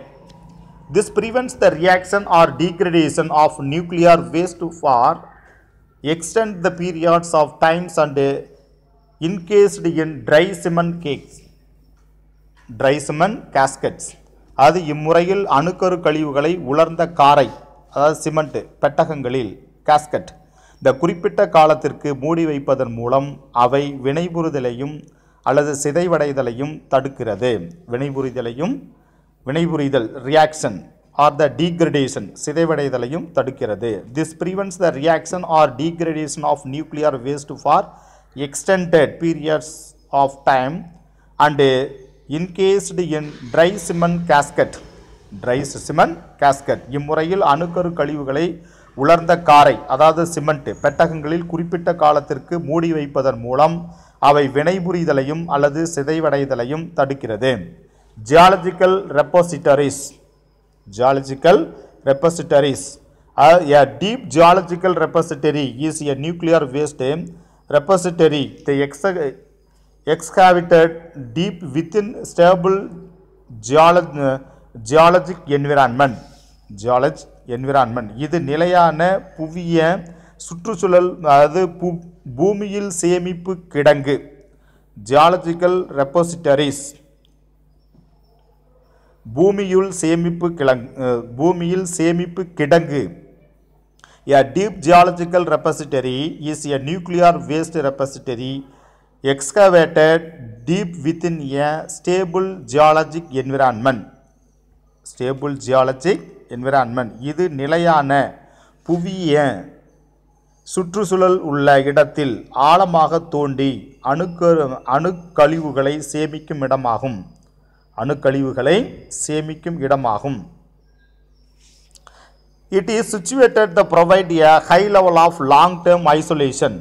this prevents the reaction or degradation of nuclear waste for extend the periods of times and encased in dry cement cakes dry cement caskets அது இம்முறையில் அணுக்கரு கழிவுகளை உலர்ந்த காரை அதாவது சிமெண்ட் பெட்டகங்களில் கேஸ்கட் இந்த குறிப்பிட்ட காலத்திற்கு மூடி வைப்பதன் மூலம் அவை வினைபுரிதலையும் அல்லது சிதைவடைதலையும் தடுக்கிறது வினைபுரிதலையும் வினைபுரிதல் ரியாக்ஷன் ஆர் த டீக்ரடேஷன் சிதைவடைதலையும் தடுக்கிறது this prevents the reaction or degradation of nuclear waste for extended periods of time and encased in dry cement casket. Dry cement casket. இம்முறையில் அணுக்கரு கழிவுகளை உலர்ந்த காரை அதாவது சிமெண்ட் பெட்டகங்களில் குறிப்பிட்ட காலத்திற்கு மூடி வைப்பதன் மூலம் அவை வினைபுரிதலையும் அல்லது சிதைவடைதலையும் தடுக்கிறது geological repositories geological repositories a deep geological repository is a nuclear waste repository, the excavated deep within stable geolo geologic environment. Geologic environment. இது நிலையான புவிய சுற்றுச்சூழல் அதாவது பூமியில் சேமிப்பு கிடங்கு geological repositories பூமியுள் சேமிப்பு கிடங்கு பூமியில் சேமிப்பு கிடங்கு A deep geological repository is a nuclear waste repository excavated deep within a stable geologic environment. Stable geologic environment. இது நிலையான புவிய சுற்றுச்சூழல் உள்ள இடத்தில் ஆழமாக தோண்டி அணுக்க அணுக்கழிவுகளை சேமிக்கும் இடமாகும் அணுக்கழிவுகளை சேமிக்கும் இடமாகும் It is situated to provide a high level of long-term isolation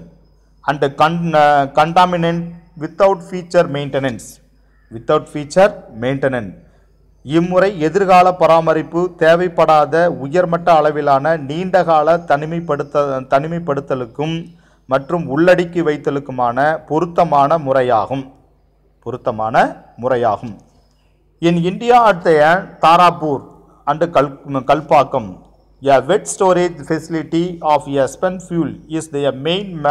and con uh, contaminant without feature maintenance. Without feature maintenance. இம்முறை எதிர்கால பராமரிப்பு தேவைப்படாத உயர்மட்ட அளவிலான நீண்டகால தனிமைப்படுத்த தனிமைப்படுத்தலுக்கும் மற்றும் உள்ளடக்கி வைத்தலுக்குமான பொருத்தமான முறையாகும் பொருத்தமான முறையாகும் in India at the Tarapur and கல் Kalpakkam A wet storage facility of a spent fuel is the main,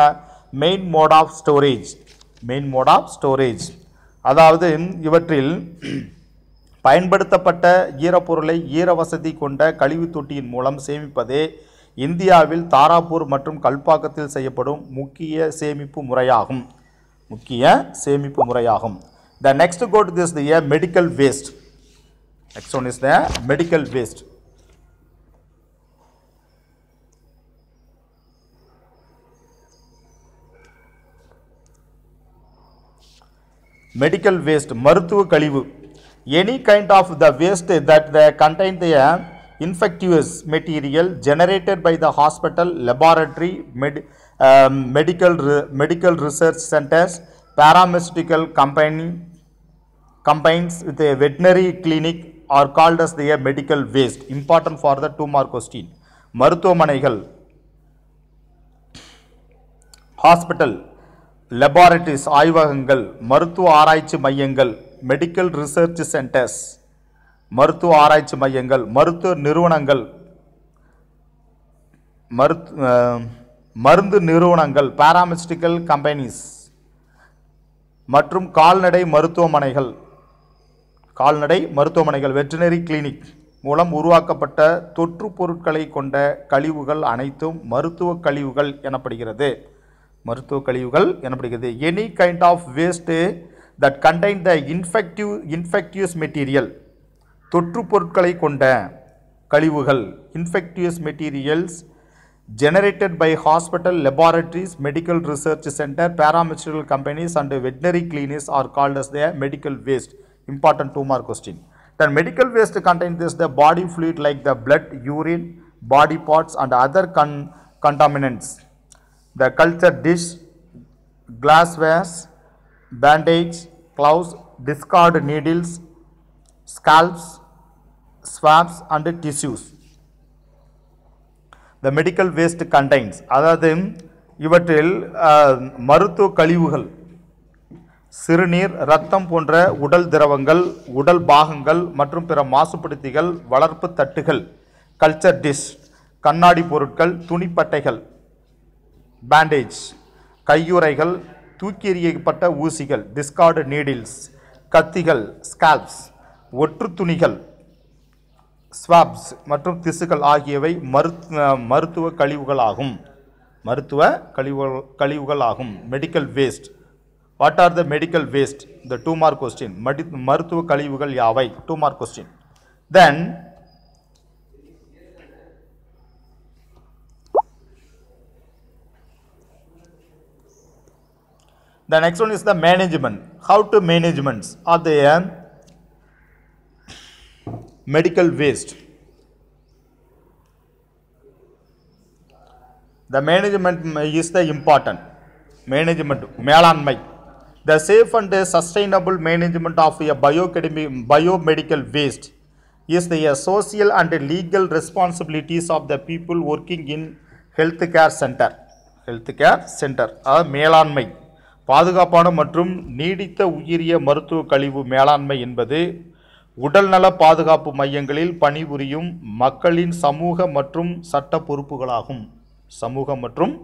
main mode of storage. Main mode of storage. அதாவது இவற்றில் பயன்படுத்தப்பட்ட ஈரப்பொருளை ஈர வசதி கொண்ட கழிவு தொட்டியின் மூலம் சேமிப்பதே இந்தியாவில் தாராப்பூர் மற்றும் கல்பாக்கத்தில் செய்யப்படும் முக்கிய சேமிப்பு முறையாகும் முக்கிய சேமிப்பு முறையாகும் the next code this the medical waste next one is the medical waste medical waste, marthu kalivu, any kind of the waste that they contain the infectious material generated by the hospital, laboratory, med, um, medical, re, medical research centers, paramedical company, combines with a veterinary clinic are called as the medical waste. Important for the two mark question. மருத்துவமனைகள் hospital. Laboratories ஆய்வகங்கள் மருத்துவ ஆராய்ச்சி மையங்கள் medical research centres மருத்துவ ஆராய்ச்சி மையங்கள் மருத்துவ நிறுவனங்கள் மருத்து மருந்து நிறுவனங்கள் பாராமெஸ்டிக்கல் கம்பெனிஸ் மற்றும் கால்நடை மருத்துவமனைகள் கால்நடை மருத்துவமனைகள் வெட்டினரி கிளினிக் மூலம் உருவாக்கப்பட்ட தொற்று பொருட்களை கொண்ட கழிவுகள் அனைத்தும் மருத்துவ கழிவுகள் எனப்படுகிறது மருத்துவ கழிவுகள் எனப்படுகிறது any kind of waste that contain the infective infectives material தொற்று பொருட்களை கொண்ட கழிவுகள் infectives materials generated by hospital laboratories medical research center paramedical companies and veterinary clinics are called as the medical waste important two mark question then medical waste contain this the body fluid like the blood urine body parts and other con contaminants the culture dish, vase, bandage, gloves, discard needles, scalps, swabs and tissues. The medical waste contains அதாவது இவற்றில் மருத்துவ கழிவுகள் சிறுநீர் ரத்தம் போன்ற உடல் திரவங்கள் உடல் பாகங்கள் மற்றும் பிற மாசுபடுத்திகள் வளர்ப்பு தட்டுகள் கல்ச்சர் டிஷ் கண்ணாடி பொருட்கள் துணிப்பட்டைகள் பேண்டேஜ் கையுறைகள் தூக்கி எறியப்பட்ட ஊசிகள் டிஸ்கார்டு நீடில்ஸ் கத்திகள் ஸ்கால்ப்ஸ் ஒற்று துணிகள் ஸ்வாப்ஸ் மற்றும் திசுகள் ஆகியவை மருத் மருத்துவ கழிவுகளாகும் மருத்துவ கழிவுகள் கழிவுகளாகும் medical waste what are the medical waste the two mark question மடி மருத்துவ கழிவுகள் யாவை two mark question then The next one is the management. How to managements are they medical waste. The management is the important. Management, Melanmai. The safe and sustainable management of a biomedical waste is the uh, social and legal responsibilities of the people working in healthcare center. Healthcare center, a uh, Melanmai. பாதுகாப்பான மற்றும் நீடித்த உயிரிய மருத்துவ கழிவு மேலாண்மை என்பது உடல்நல பாதுகாப்பு மையங்களில் பணிபுரியும் மக்களின் சமூக மற்றும் சட்ட பொறுப்புகளாகும் சமூக மற்றும்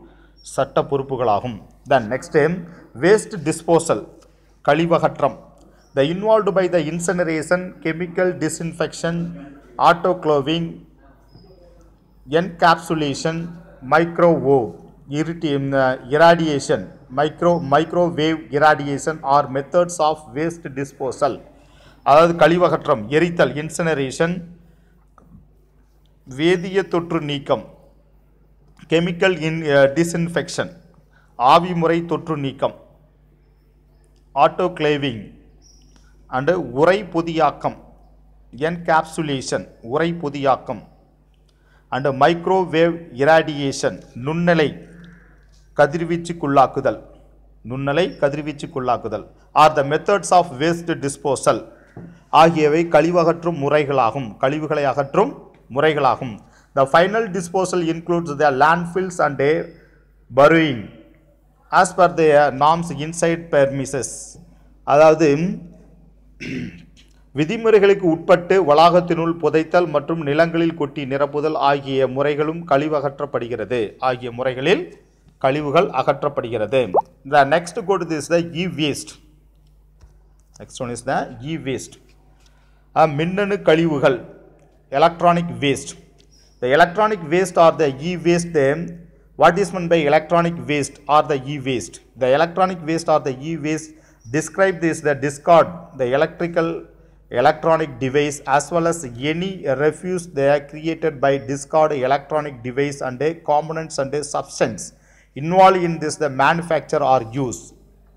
சட்ட பொறுப்புகளாகும் தென் நெக்ஸ்ட் வேஸ்ட் டிஸ்போசல் கழிவகற்றம் the involved by the incineration chemical disinfection autoclaving encapsulation microwave Uh, irradiation, micro microwave irradiation are methods of waste disposal அதாவது கழிவகற்றம் எரித்தல் இன்சனரேஷன் வேதிய தொற்று நீக்கம் கெமிக்கல் இன் டிஸ்இன்ஃபெக்ஷன் ஆவிமுறை தொற்று நீக்கம் ஆட்டோக்ளேவிங் அண்டு உரை பொதியாக்கம் என்கேப்சுலேஷன் உரை பொதியாக்கம் அண்டு மைக்ரோவேவ் இராடியேஷன் நுண்ணலை கதிர்வீச்சுக்குள்ளாக்குதல் நுண்ணலை கதிர்வீச்சுக்குள்ளாக்குதல் are the methods of waste disposal ஆகியவை கழிவகற்றும் முறைகளாகும் கழிவுகளை அகற்றும் முறைகளாகும் the final disposal includes the landfills and a burying as per the norms inside premises அதாவது விதிமுறைகளுக்கு உட்பட்டு வளாகத்தினுள் புதைத்தல் மற்றும் நிலங்களில் கொட்டி நிரப்புதல் ஆகிய முறைகளும் கழிவகற்றப்படுகிறது ஆகிய முறைகளில் கழிவுகள் அகற்றப்படுகிறது the next code is the e waste next one is the e waste மின்னணு கழிவுகள் electronic waste the electronic waste are the e waste what is meant by electronic waste or the e-waste the electronic waste or the e-waste described is the discard the electrical electronic device as well as any refuse they are created by discard electronic device and a components and a substance involved in this the manufacture or use.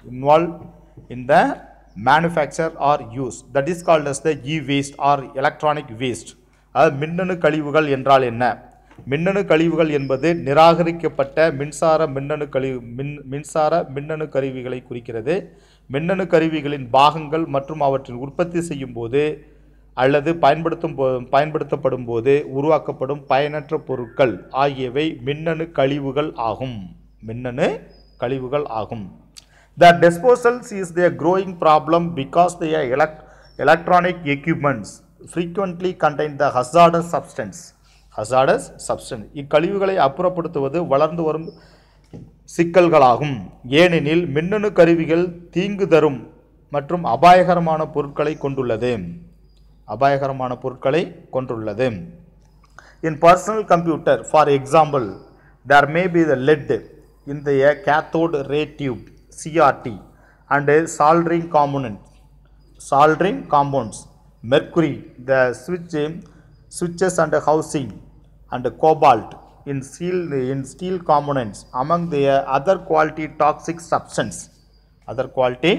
Involved in the manufacture or use. That is called as the e-waste or electronic waste. அது மின்னணு கழிவுகள் என்றால் என்ன மின்னணு கழிவுகள் என்பது நிராகரிக்கப்பட்ட மின்சார மின்னணு கழிவு மின் மின்சார மின்னணு கருவிகளை குறிக்கிறது மின்னணு கருவிகளின் பாகங்கள் மற்றும் அவற்றின் உற்பத்தி செய்யும் போது அல்லது பயன்படுத்தும் போ பயன்படுத்தப்படும் போது உருவாக்கப்படும் பயனற்ற பொருட்கள் ஆகியவை மின்னணு கழிவுகள் ஆகும் மின்னணு கழிவுகள் ஆகும் the disposals is the growing problem because they elec electronic equipments frequently contain the hazardous substance hazardous substance இக்கழிவுகளை அப்புறப்படுத்துவது வளர்ந்து வரும் சிக்கல்களாகும் ஏனெனில் மின்னணு கருவிகள் தீங்கு தரும் மற்றும் அபாயகரமான பொருட்களை கொண்டுள்ளது அபாயகரமான பொருட்களை கொண்டுள்ளது இன் personal computer for example there may be the let இந்த cathode ray tube CRT and soldering component soldering காம்போன்ஸ் mercury த சுவிட்சு சுவிட்சஸ் and housing and cobalt in steel in steel components among the other quality toxic substance other quality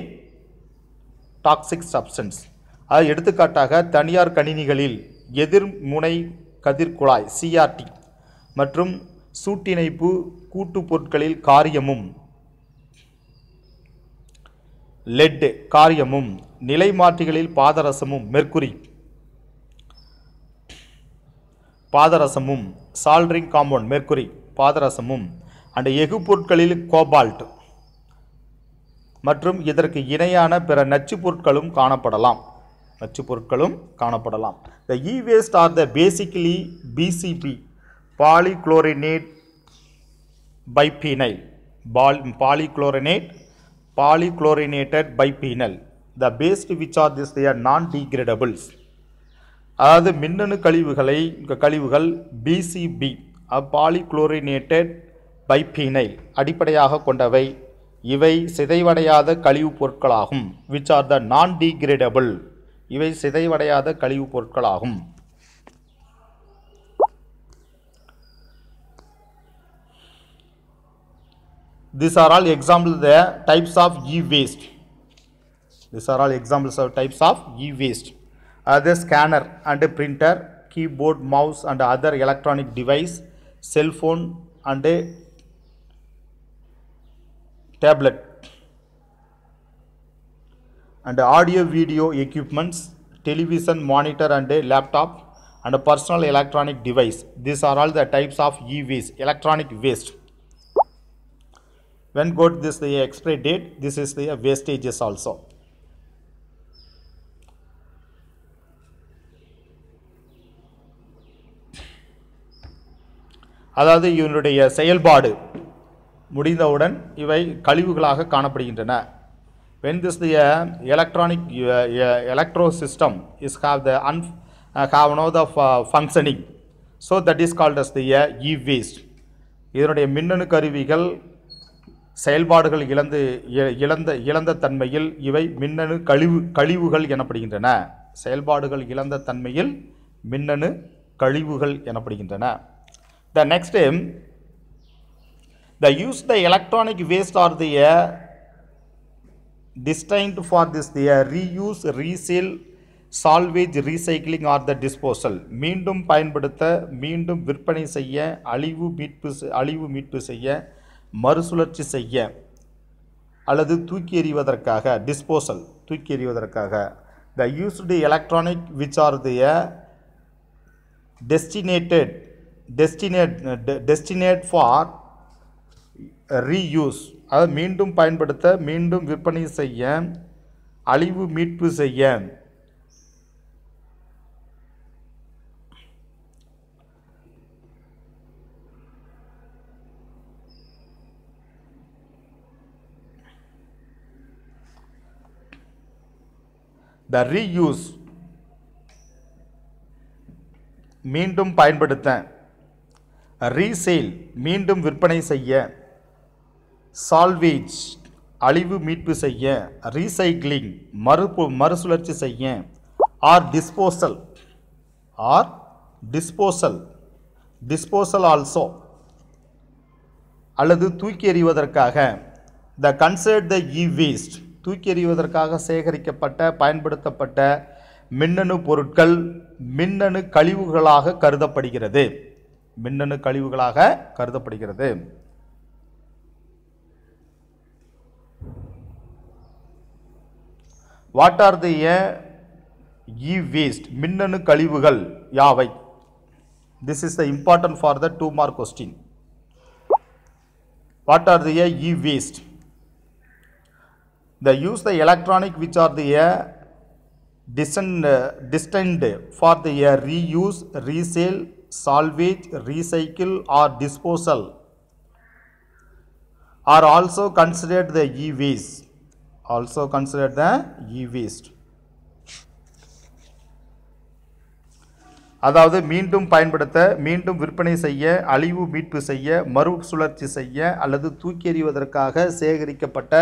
toxic substance அதாவது எடுத்துக்காட்டாக தனியார் கணினிகளில் எதிர்முனை கதிர்குழாய் CRT மற்றும் சூட்டிணைப்பு கூட்டு பொருட்களில் காரியமும் லெட் காரியமும் நிலைமாற்றிகளில் பாதரசமும் மெர்குரி பாதரசமும் சால்ட்ரிங் காம்பவுண்ட் மெர்குரி பாதரசமும் அண்ட் எஃகு பொருட்களில் கோபால்ட் மற்றும் இதற்கு இணையான பிற நச்சு பொருட்களும் காணப்படலாம் நச்சு பொருட்களும் காணப்படலாம் the e waste are the basically PCB polychlorinated biphenyl pol polychlorinated polychlorinated biphenyl the paste which are this there non degradables அதாவது மின்னணு கழிவுகளை கழிவுகள் பிசிபி பாலிக்ளோரினேட்டட் பைபீனைல் அடிப்படையாக கொண்டவை இவை சிதைவடையாத கழிவுப் பொருட்களாகும் விச் ஆர் த நான் டீக்ரேடபிள் இவை சிதைவடையாத கழிவுப் பொருட்களாகும் These are all examples the types of e-waste. These are all examples of types of e-waste. Other uh, the scanner and a printer, keyboard, mouse and other electronic device, cell phone and a tablet and audio video equipments, television, monitor and a laptop and a personal electronic device. These are all the types of e-waste, electronic waste. when to this the expiry date this is the wastages also அதாவது இவனுடைய செயல்பாடு முடிந்தவுடன் இவை கழிவுகளாக காணப்படுகின்றன when this the electronic electro system is have the un have no the functioning so that is called as the e waste இதனுடைய மின்னணு கருவிகள் செயல்பாடுகள் இழந்து இழந்த இழந்த தன்மையில் இவை மின்னணு கழிவு கழிவுகள் எனப்படுகின்றன செயல்பாடுகள் இழந்த தன்மையில் மின்னணு கழிவுகள் எனப்படுகின்றன the next the use the electronic waste are the destined for this the reuse resale salvage recycling or the disposal மீண்டும் பயன்படுத்த மீண்டும் விற்பனை செய்ய அழிவு மீட்பு அழிவு மீட்பு செய்ய மறுசுழற்சி செய்ய அல்லது தூக்கி எறிவதற்காக டிஸ்போசல் தூக்கி எறிவதற்காக the used electronic which are the destinated destinate destinate for reuse அதாவது மீண்டும் பயன்படுத்த மீண்டும் விற்பனை செய்ய அழிவு மீட்பு செய்ய த ரீயூஸ் மீண்டும் பயன்படுத்த ரீசேல் மீண்டும் விற்பனை செய்ய சால்வேஜ் அழிவு மீட்பு செய்ய ரீசைக்ளிங் மறுப்பு மறுசுழற்சி செய்ய or disposal or disposal disposal also அல்லது தூக்கி எறிவதற்காக த கன்சர்ட் த இ வேஸ்ட் தூக்கி எறிவதற்காக சேகரிக்கப்பட்ட பயன்படுத்தப்பட்ட மின்னணு பொருட்கள் மின்னணு கழிவுகளாக கருதப்படுகிறது மின்னணு கழிவுகளாக கருதப்படுகிறது what are the e waste மின்னணு கழிவுகள் யாவை this is the important for the two mark question what are the e waste They use the electronic which are the air destined, uh, destined for the air reuse, resale, salvage, recycle or disposal are also considered the e-waste. Also considered the e-waste. அதாவது மீண்டும் பயன்படுத்த மீண்டும் விற்பனை செய்ய அழிவு மீட்பு செய்ய மறு சுழற்சி செய்ய அல்லது தூக்கி எறிவதற்காக சேகரிக்கப்பட்ட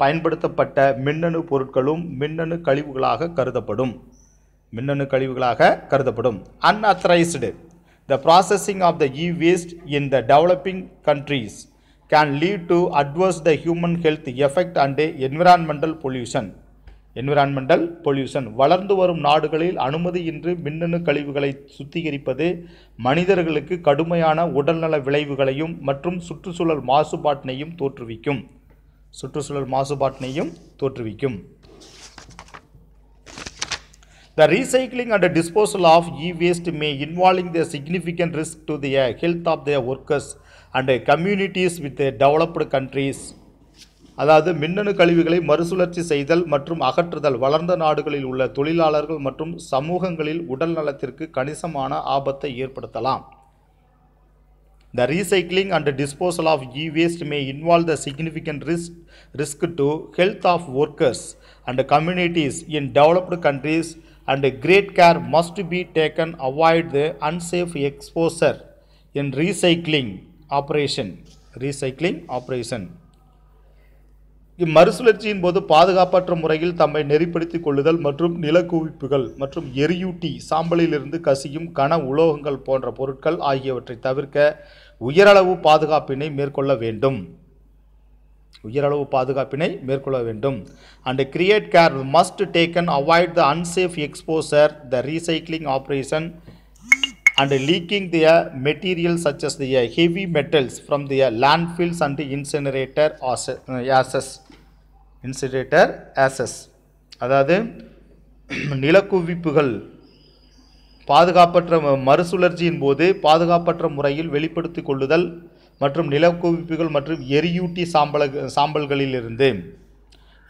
பயன்படுத்தப்பட்ட மின்னணு பொருட்களும் மின்னணு கழிவுகளாக கருதப்படும் மின்னணு கழிவுகளாக கருதப்படும் unauthorised the processing of the e waste in the developing countries can lead to adverse the human health effect and environmental pollution environmental pollution வளர்ந்து வரும் நாடுகளில் அனுமதியின்றி மின்னணு கழிவுகளை சுத்திகரிப்பது மனிதர்களுக்கு கடுமையான உடல்நல விளைவுகளையும் மற்றும் சுற்றுச்சூழல் மாசுபாட்டினையும் தோற்றுவிக்கும் சுற்றுச்சூழல் மாசுபாட்டினையும் தோற்றுவிக்கும் the recycling and disposal of e waste may involving the significant risk to the health of the workers and communities with developed countries அதாவது மின்னணு கழிவுகளை மறுசுழற்சி செய்தல் மற்றும் அகற்றுதல் வளர்ந்த நாடுகளில் உள்ள தொழிலாளர்கள் மற்றும் சமூகங்களில் உடல் நலத்திற்கு கணிசமான ஆபத்தை ஏற்படுத்தலாம் the recycling and disposal of e waste may involve the significant risk risk to health of workers and communities in developed countries and great care must be taken avoid the unsafe exposure in recycling operation recycling operation இம்மறுசுழற்சியின் போது பாதுகாப்பற்ற முறையில் தம்மை நெறிப்படுத்திக் கொள்ளுதல் மற்றும் நிலக்குவிப்புகள் மற்றும் எரியூட்டி சாம்பலிலிருந்து கசியும் கன உலோகங்கள் போன்ற பொருட்கள் ஆகியவற்றை தவிர்க்க உயரளவு பாதுகாப்பினை மேற்கொள்ள வேண்டும் உயரளவு பாதுகாப்பினை மேற்கொள்ள வேண்டும் and create care must taken avoid the unsafe exposure the recycling operation and leaking the material such as the heavy metals from the landfills and incinerator ashes incinerator ashes அதாவது நிலக்குவிப்புகள் பாதுகாப்பற்ற மறுசுழற்சியின் போது பாதுகாப்பற்ற முறையில் வெளிப்படுத்தி கொள்ளுதல் மற்றும் நிலக்குவிப்புகள் மற்றும் எரியூட்டி சாம்பல சாம்பல்களிலிருந்து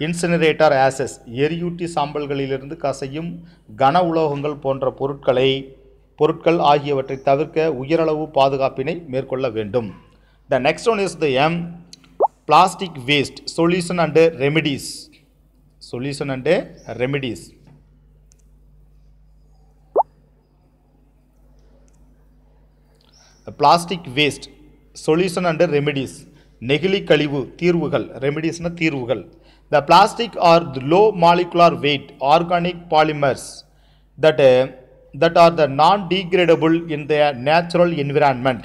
இன்சினரேட்டர் ஆசஸ் எரியூட்டி சாம்பல்களிலிருந்து கசையும் கன உலோகங்கள் போன்ற பொருட்களை பொருட்கள் ஆகியவற்றை தவிர்க்க உயரளவு பாதுகாப்பினை மேற்கொள்ள வேண்டும் the next one is the M plastic waste solution under remedies solution under remedies the plastic waste solution under remedies negli kalivu thirvugal remedies na thirvugal the plastic or low molecular weight organic polymers that eh, that are the non degradable in their natural environment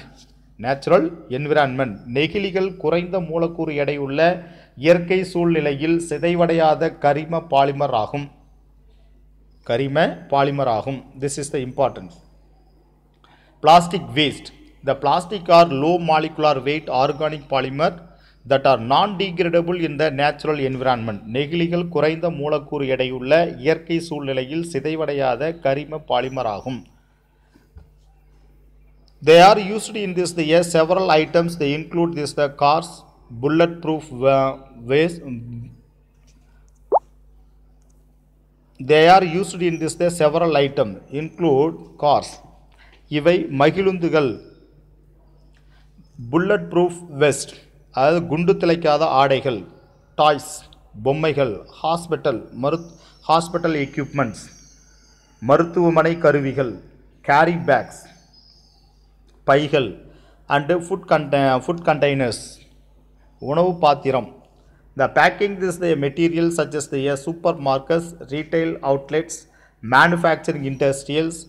natural environment நெகிழிகள் குறைந்த மூலக்கூறு எடையுள்ள இயற்கை சூழ்நிலையில் சிதைவடையாத கரிம polymer ஆகும் கரிம polymer ஆகும் this is the importance plastic waste the plastic are low molecular weight organic polymer that are non degradable in the natural environment நெகிழிகள் குறைந்த மூலக்கூறு எடையுள்ள இயற்கை சூழ்நிலையில் சிதைவடையாத கரிம பாலிமர் ஆகும் They are used in this year several items. They include this the cars, bullet proof uh, ways. They are used in this the several item include cars. இவை மகிழுந்துகள் bullet proof west அதாவது குண்டு திளைக்காத ஆடைகள் toys பொம்மைகள் hospital மரு hospital equipments மருத்துவமனை கருவிகள் carry bags பைகள் and food conta food containers உணவு பாத்திரம் the packing this the material such as the supermarkets retail outlets manufacturing industrials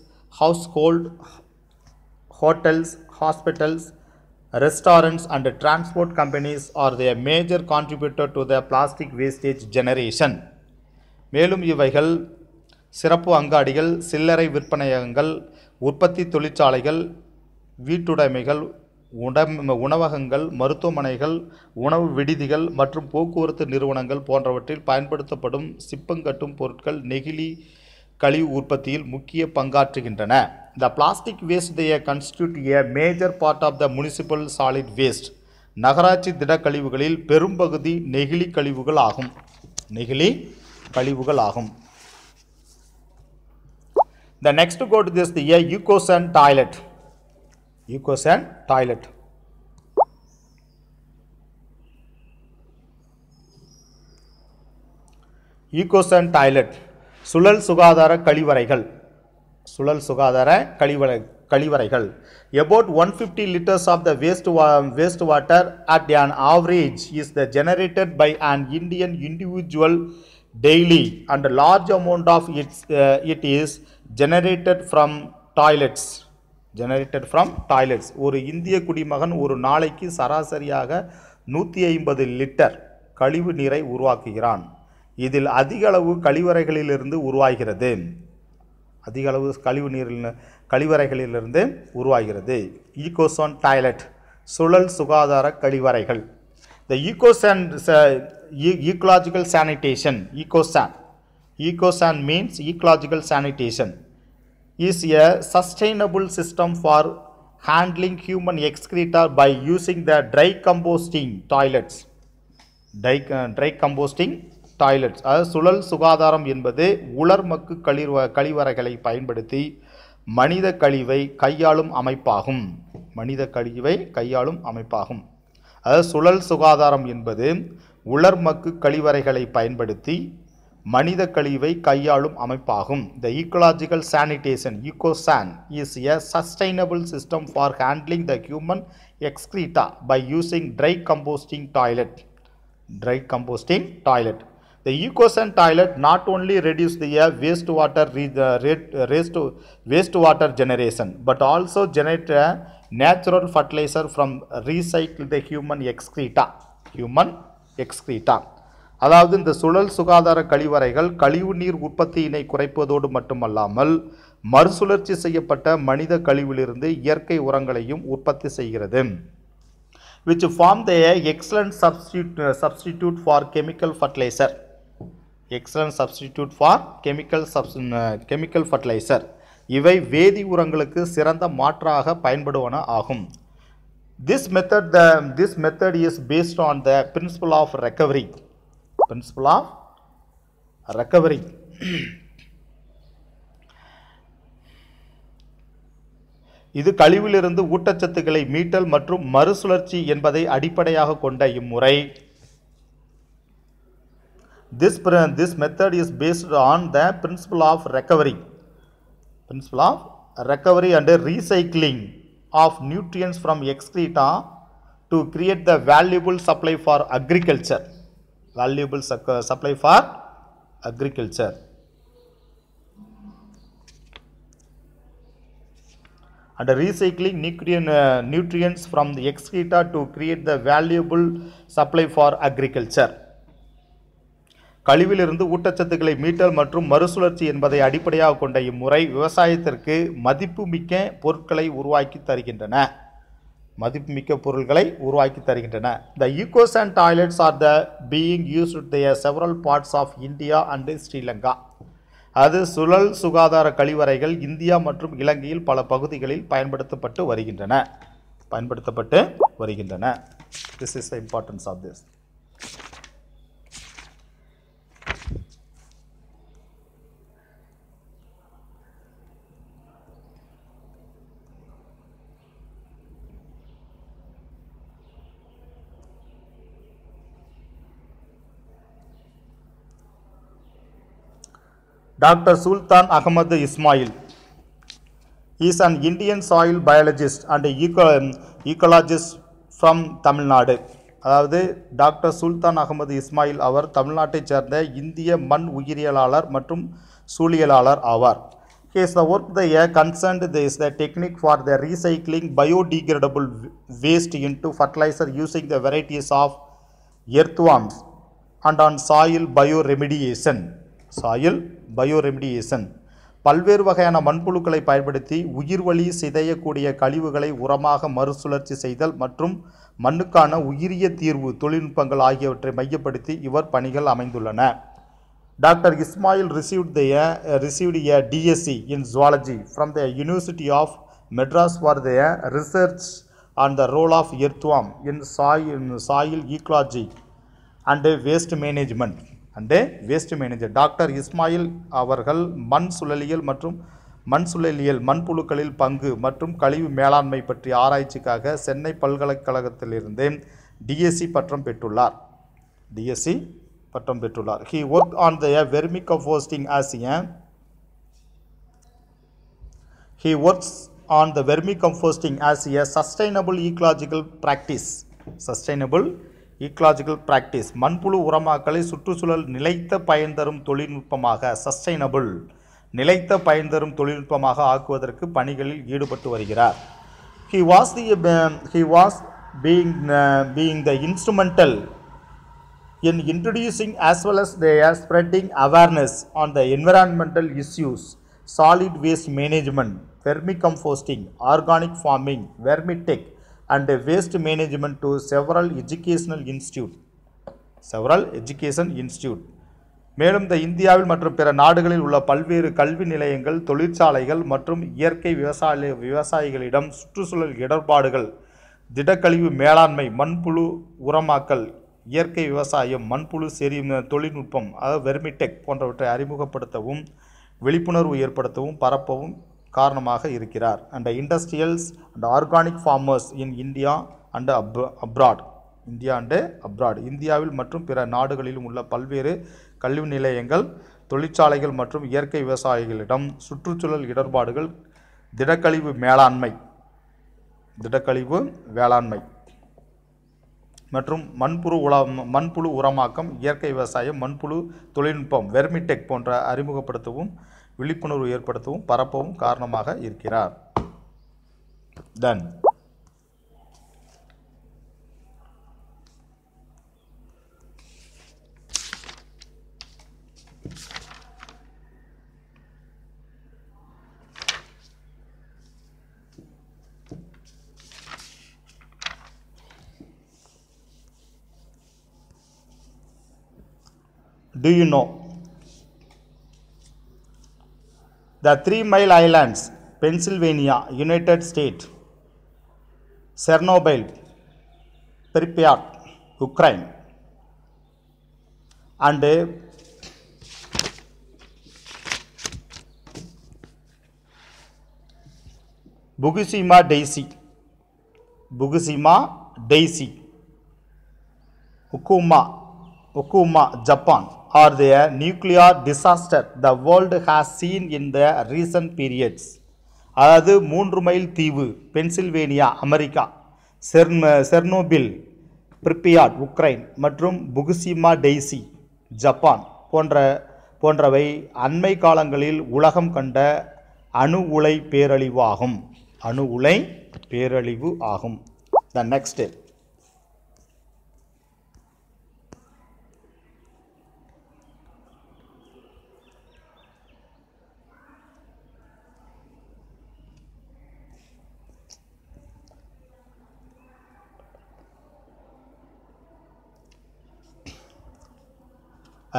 house household hotels hospitals restaurants and transport companies are the major contributor to the plastic wastage generation மேலும் இவைகள் சிறப்பு அங்காடிகள் சில்லறை விற்பனையகங்கள் உற்பத்தி தொழிற்சாலைகள் வீட்டுடைமைகள் உடம் உணவகங்கள் மருத்துவமனைகள் உணவு விடுதிகள் மற்றும் போக்குவரத்து நிறுவனங்கள் போன்றவற்றில் பயன்படுத்தப்படும் சிப்பங்கட்டும் பொருட்கள் நெகிழி கழிவு உற்பத்தியில் முக்கிய பங்காற்றுகின்றன the plastic waste they constitute a major part of the municipal solid waste நகராட்சி திடக்கழிவுகளில் பெரும்பகுதி நெகிழி கழிவுகள் ஆகும் நெகிழி கழிவுகள் ஆகும் the next code to this a ecosan toilet equals an toilet. Ecosan toilet சுழல் சுகாதார கழிவறைகள் சுழல் சுகாதார கழிவறை கழிவறைகள் about 150 liters of the waste water at an average is the generated by an indian individual daily and a large amount of it uh, it is generated from toilets generated from toilets ஒரு இந்திய குடிமகன் ஒரு நாளைக்கு சராசரியாக நூற்றி ஐம்பது litre கழிவு நீரை உருவாக்குகிறான் இதில் அதிக அளவு கழிவறைகளிலிருந்து உருவாகிறது அதிக அளவு கழிவு நீரில் கழிவறைகளிலிருந்து உருவாகிறது ஈகோசோன் டாய்லெட் சுழல் சுகாதார கழிவறைகள் இந்த ecosan ecological sanitation ecosan ecosan means ecological sanitation is a sustainable system for handling human excreta by using the dry composting toilets. Dry, uh, dry composting toilets அதாவது சுழல் சுகாதாரம் என்பது உலர் மக்கு கழிவ கழிவறைகளை பயன்படுத்தி மனித கழிவை கையாளும் அமைப்பாகும் மனித கழிவை கையாளும் அமைப்பாகும் அதாவது சுழல் சுகாதாரம் என்பது உலர் மக்கு கழிவறைகளை பயன்படுத்தி மனித கழிவை கையாளும் அமைப்பாகும் the ecological sanitation ecosan is a sustainable system for handling the human excreta by using dry composting toilet dry composting toilet The ecosan toilet not only reduce the uh, waste uh, uh, water generation but also generate a natural fertilizer from the human excreta human excreta அதாவது இந்த சுழல் சுகாதார கழிவறைகள் கழிவுநீர் உற்பத்தியினை குறைப்பதோடு மட்டுமல்லாமல் மறுசுழற்சி செய்யப்பட்ட மனித கழிவிலிருந்து இயற்கை உரங்களையும் உற்பத்தி செய்கிறது which form the excellent substitute substitute for chemical fertiliser excellent substitute for chemical subs chemical fertiliser இவை வேதி உரங்களுக்கு சிறந்த மாற்றாக பயன்படுவன ஆகும் this method the this method is based on the principle of recovery principle of recovery இது கழிவிலிருந்து ஊட்டச்சத்துக்களை மீட்டல் மற்றும் மறுசுழற்சி என்பதை அடிப்படையாக கொண்ட இம்முறை this this method is based on the principle of recovery principle of recovery and recycling of nutrients from excreta to create the valuable supply for agriculture valuable supply for agriculture. and recycling nutrient, uh, nutrients from the excreta to create the valuable supply for agriculture. கழிவிலிருந்து ஊட்டச்சத்துக்களை மீட்டல் மற்றும் மறுசுழற்சி என்பதை அடிப்படையாக கொண்ட இம்முறை விவசாயத்திற்கு மதிப்புமிக்க பொருட்களை உருவாக்கி தருகின்றன மதிப்புமிக்க பொருள்களை உருவாக்கி தருகின்றன த egos and toilets R the being used the several parts of India and Sri Lanka அது சுழல் சுகாதார கழிவறைகள் இந்தியா மற்றும் இலங்கையில் பல பகுதிகளில் பயன்படுத்தப்பட்டு வருகின்றன பயன்படுத்தப்பட்டு வருகின்றன this is the importance of this Dr. Sultan Ahmad Ismail is an Indian soil biologist and eco ecologist from Tamil Nadu. அதாவது டாக்டர் சுல்தான் அகமது இஸ்மாயில் அவர் தமிழ்நாட்டைச் சேர்ந்த இந்திய மண் உயிரியலாளர் மற்றும் சூழியலாளர் ஆவார் is the work the a concerned the is the technique for the recycling biodegradable waste to fertiliser using the varieties of earthworms and on soil bioremediation soil bioremediation பல்வேறு வகையான மண்புழுக்களை பயன்படுத்தி உயிர்வழி சிதையக்கூடிய கழிவுகளை உரமாக மறுசுழற்சி செய்தல் மற்றும் மண்ணுக்கான உயிரிய தீர்வு தொழில்நுட்பங்கள் ஆகியவற்றை மையப்படுத்தி இவர் பணிகள் அமைந்துள்ளன doctor Ismail received the received a DSc in zoology from the university of Madras for the research on the role of earthworm in soi in soil ecology and waste management and waste manager doctor Ismail அவர்கள் மண் சுழலியல் மற்றும் மண் சுழலியல் மண்புழுக்களில் பங்கு மற்றும் கழிவு மேலாண்மை பற்றிய ஆராய்ச்சிக்காக சென்னை பல்கலைக்கழகத்திலிருந்து டிஎஸ்சி e பட்டம் பெற்றுள்ளார் டிஎஸ்சி e பட்டம் பெற்றுள்ளார் he work on the vermicomposting as a he works on the vermicomposting as a sustainable ecological practice sustainable ecological practice மண்புழு உரமாக்கலை சுற்றுச்சூழல் நிலைத்த பயன் தரும் தொழில்நுட்பமாக சஸ்டைனபிள் நிலைத்த பயன் தரும் தொழில்நுட்பமாக ஆக்குவதற்கு பணிகளில் ஈடுபட்டு வருகிறார் he was the he was being being the instrumental in introducing as well as they are spreading awareness on the environmental issues solid waste management vermicomposting organic farming vermitech and waste management to several educational institute several education institute மேலும் இந்த இந்தியாவில் மற்றும் பிற நாடுகளில் உள்ள பல்வேறு கல்வி நிலையங்கள் தொழிற்சாலைகள் மற்றும் இயற்கை விவசாய விவசாயிகளிடம் சுற்றுச்சூழல் இடர்பாடுகள் திடக்கழிவு மேலாண்மை மண்புழு உரமாக்கல் இயற்கை விவசாயம் மண்புழு செறி தொழில்நுட்பம் அதாவது வெர்மிடெக் போன்றவற்றை அறிமுகப்படுத்தவும் விழிப்புணர்வு ஏற்படுத்தவும் பரப்பவும் காரணமாக இருக்கிறார் and industrials and organic farmers in India and ab abroad India and abroad இந்தியாவில் மற்றும் பிற நாடுகளிலும் உள்ள பல்வேறு கல்வி நிலையங்கள் தொழிற்சாலைகள் மற்றும் இயற்கை விவசாயிகளிடம் சுற்றுச்சூழல் இடர்பாடுகள் திடக்கழிவு மேலாண்மை திடக்கழிவு வேளாண்மை மற்றும் மண்புழு உல மண்புழு உரமாக்கம் இயற்கை விவசாயம் மண்புழு தொழில்நுட்பம் வெர்மிடெக் போன்ற அறிமுகப்படுத்தவும் விழிப்புணர்வு ஏற்படுத்தவும் பரப்பவும் காரணமாக இருக்கிறார் டன் Do you know The Three Mile Islands, Pennsylvania, United States. Chernobyl, Pripyat, Ukraine. And uh, Fukushima Daiichi Fukushima Daiichi हुकुमा हुकुमा Japan or the nuclear disaster the world has seen in the recent periods அதாவது மூன்று mile தீவு Pennsylvania America Chern Chernobyl Pripyat Ukraine மற்றும் Fukushima daisy Japan போன்ற போன்றவை அண்மை காலங்களில் உலகம் கண்ட அணு உலை பேரழிவு ஆகும் அணு உலை பேரழிவு ஆகும் த நெக்ஸ்ட்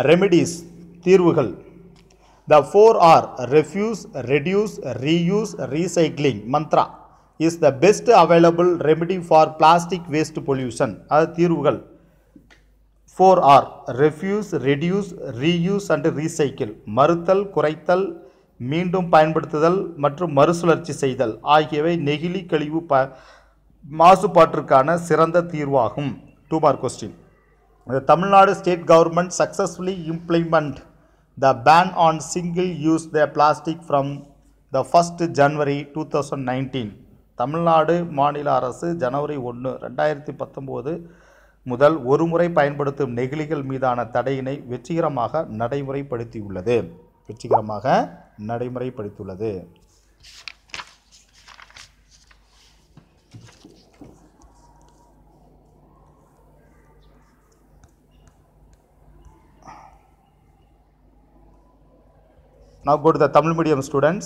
ரெமிடிஸ் தீர்வுகள் the four R refuse reduce reuse recycling mantra is the best available remedy for plastic waste pollution அது தீர்வுகள் four R refuse reduce reuse and recycle மறுத்தல் குறைத்தல் மீண்டும் பயன்படுத்துதல் மற்றும் மறுசுழற்சி செய்தல் ஆகியவை நெகிழி கழிவு ப மாசுபாட்டிற்கான சிறந்த தீர்வாகும் two mark question Tamil Nadu state government successfully state the ban on single use the plastic from the from the two thousand nineteen Tamil Nadu மாநில அரசு ஜனவரி ஒன்று ரெண்டாயிரத்தி பத்தொம்போது முதல் ஒருமுறை பயன்படுத்தும் நெகிழிகள் மீதான தடையினை வெற்றிகரமாக நடைமுறைப்படுத்தியுள்ளது வெற்றிகரமாக நடைமுறைப்படுத்தியுள்ளது Now go to the Tamil medium students.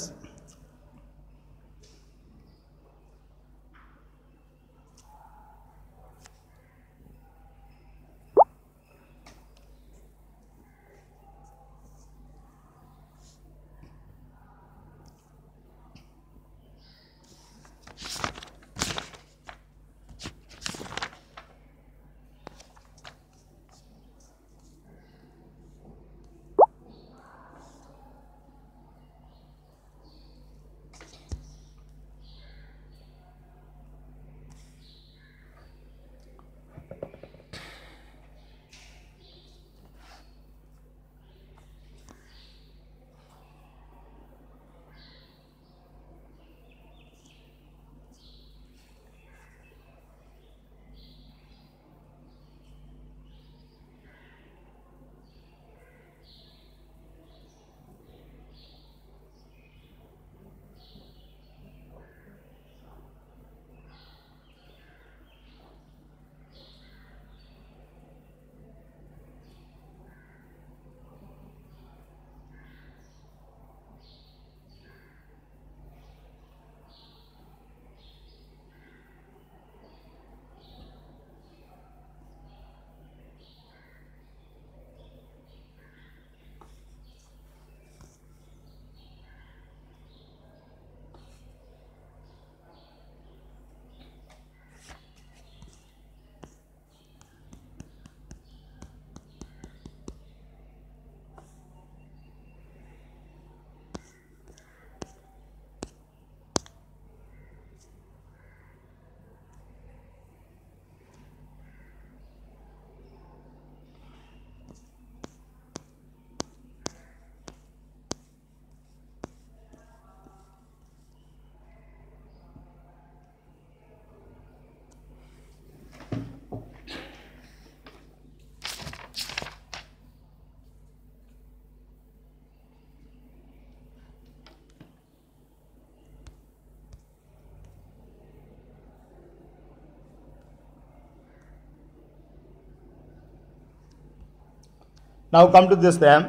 Now come to this them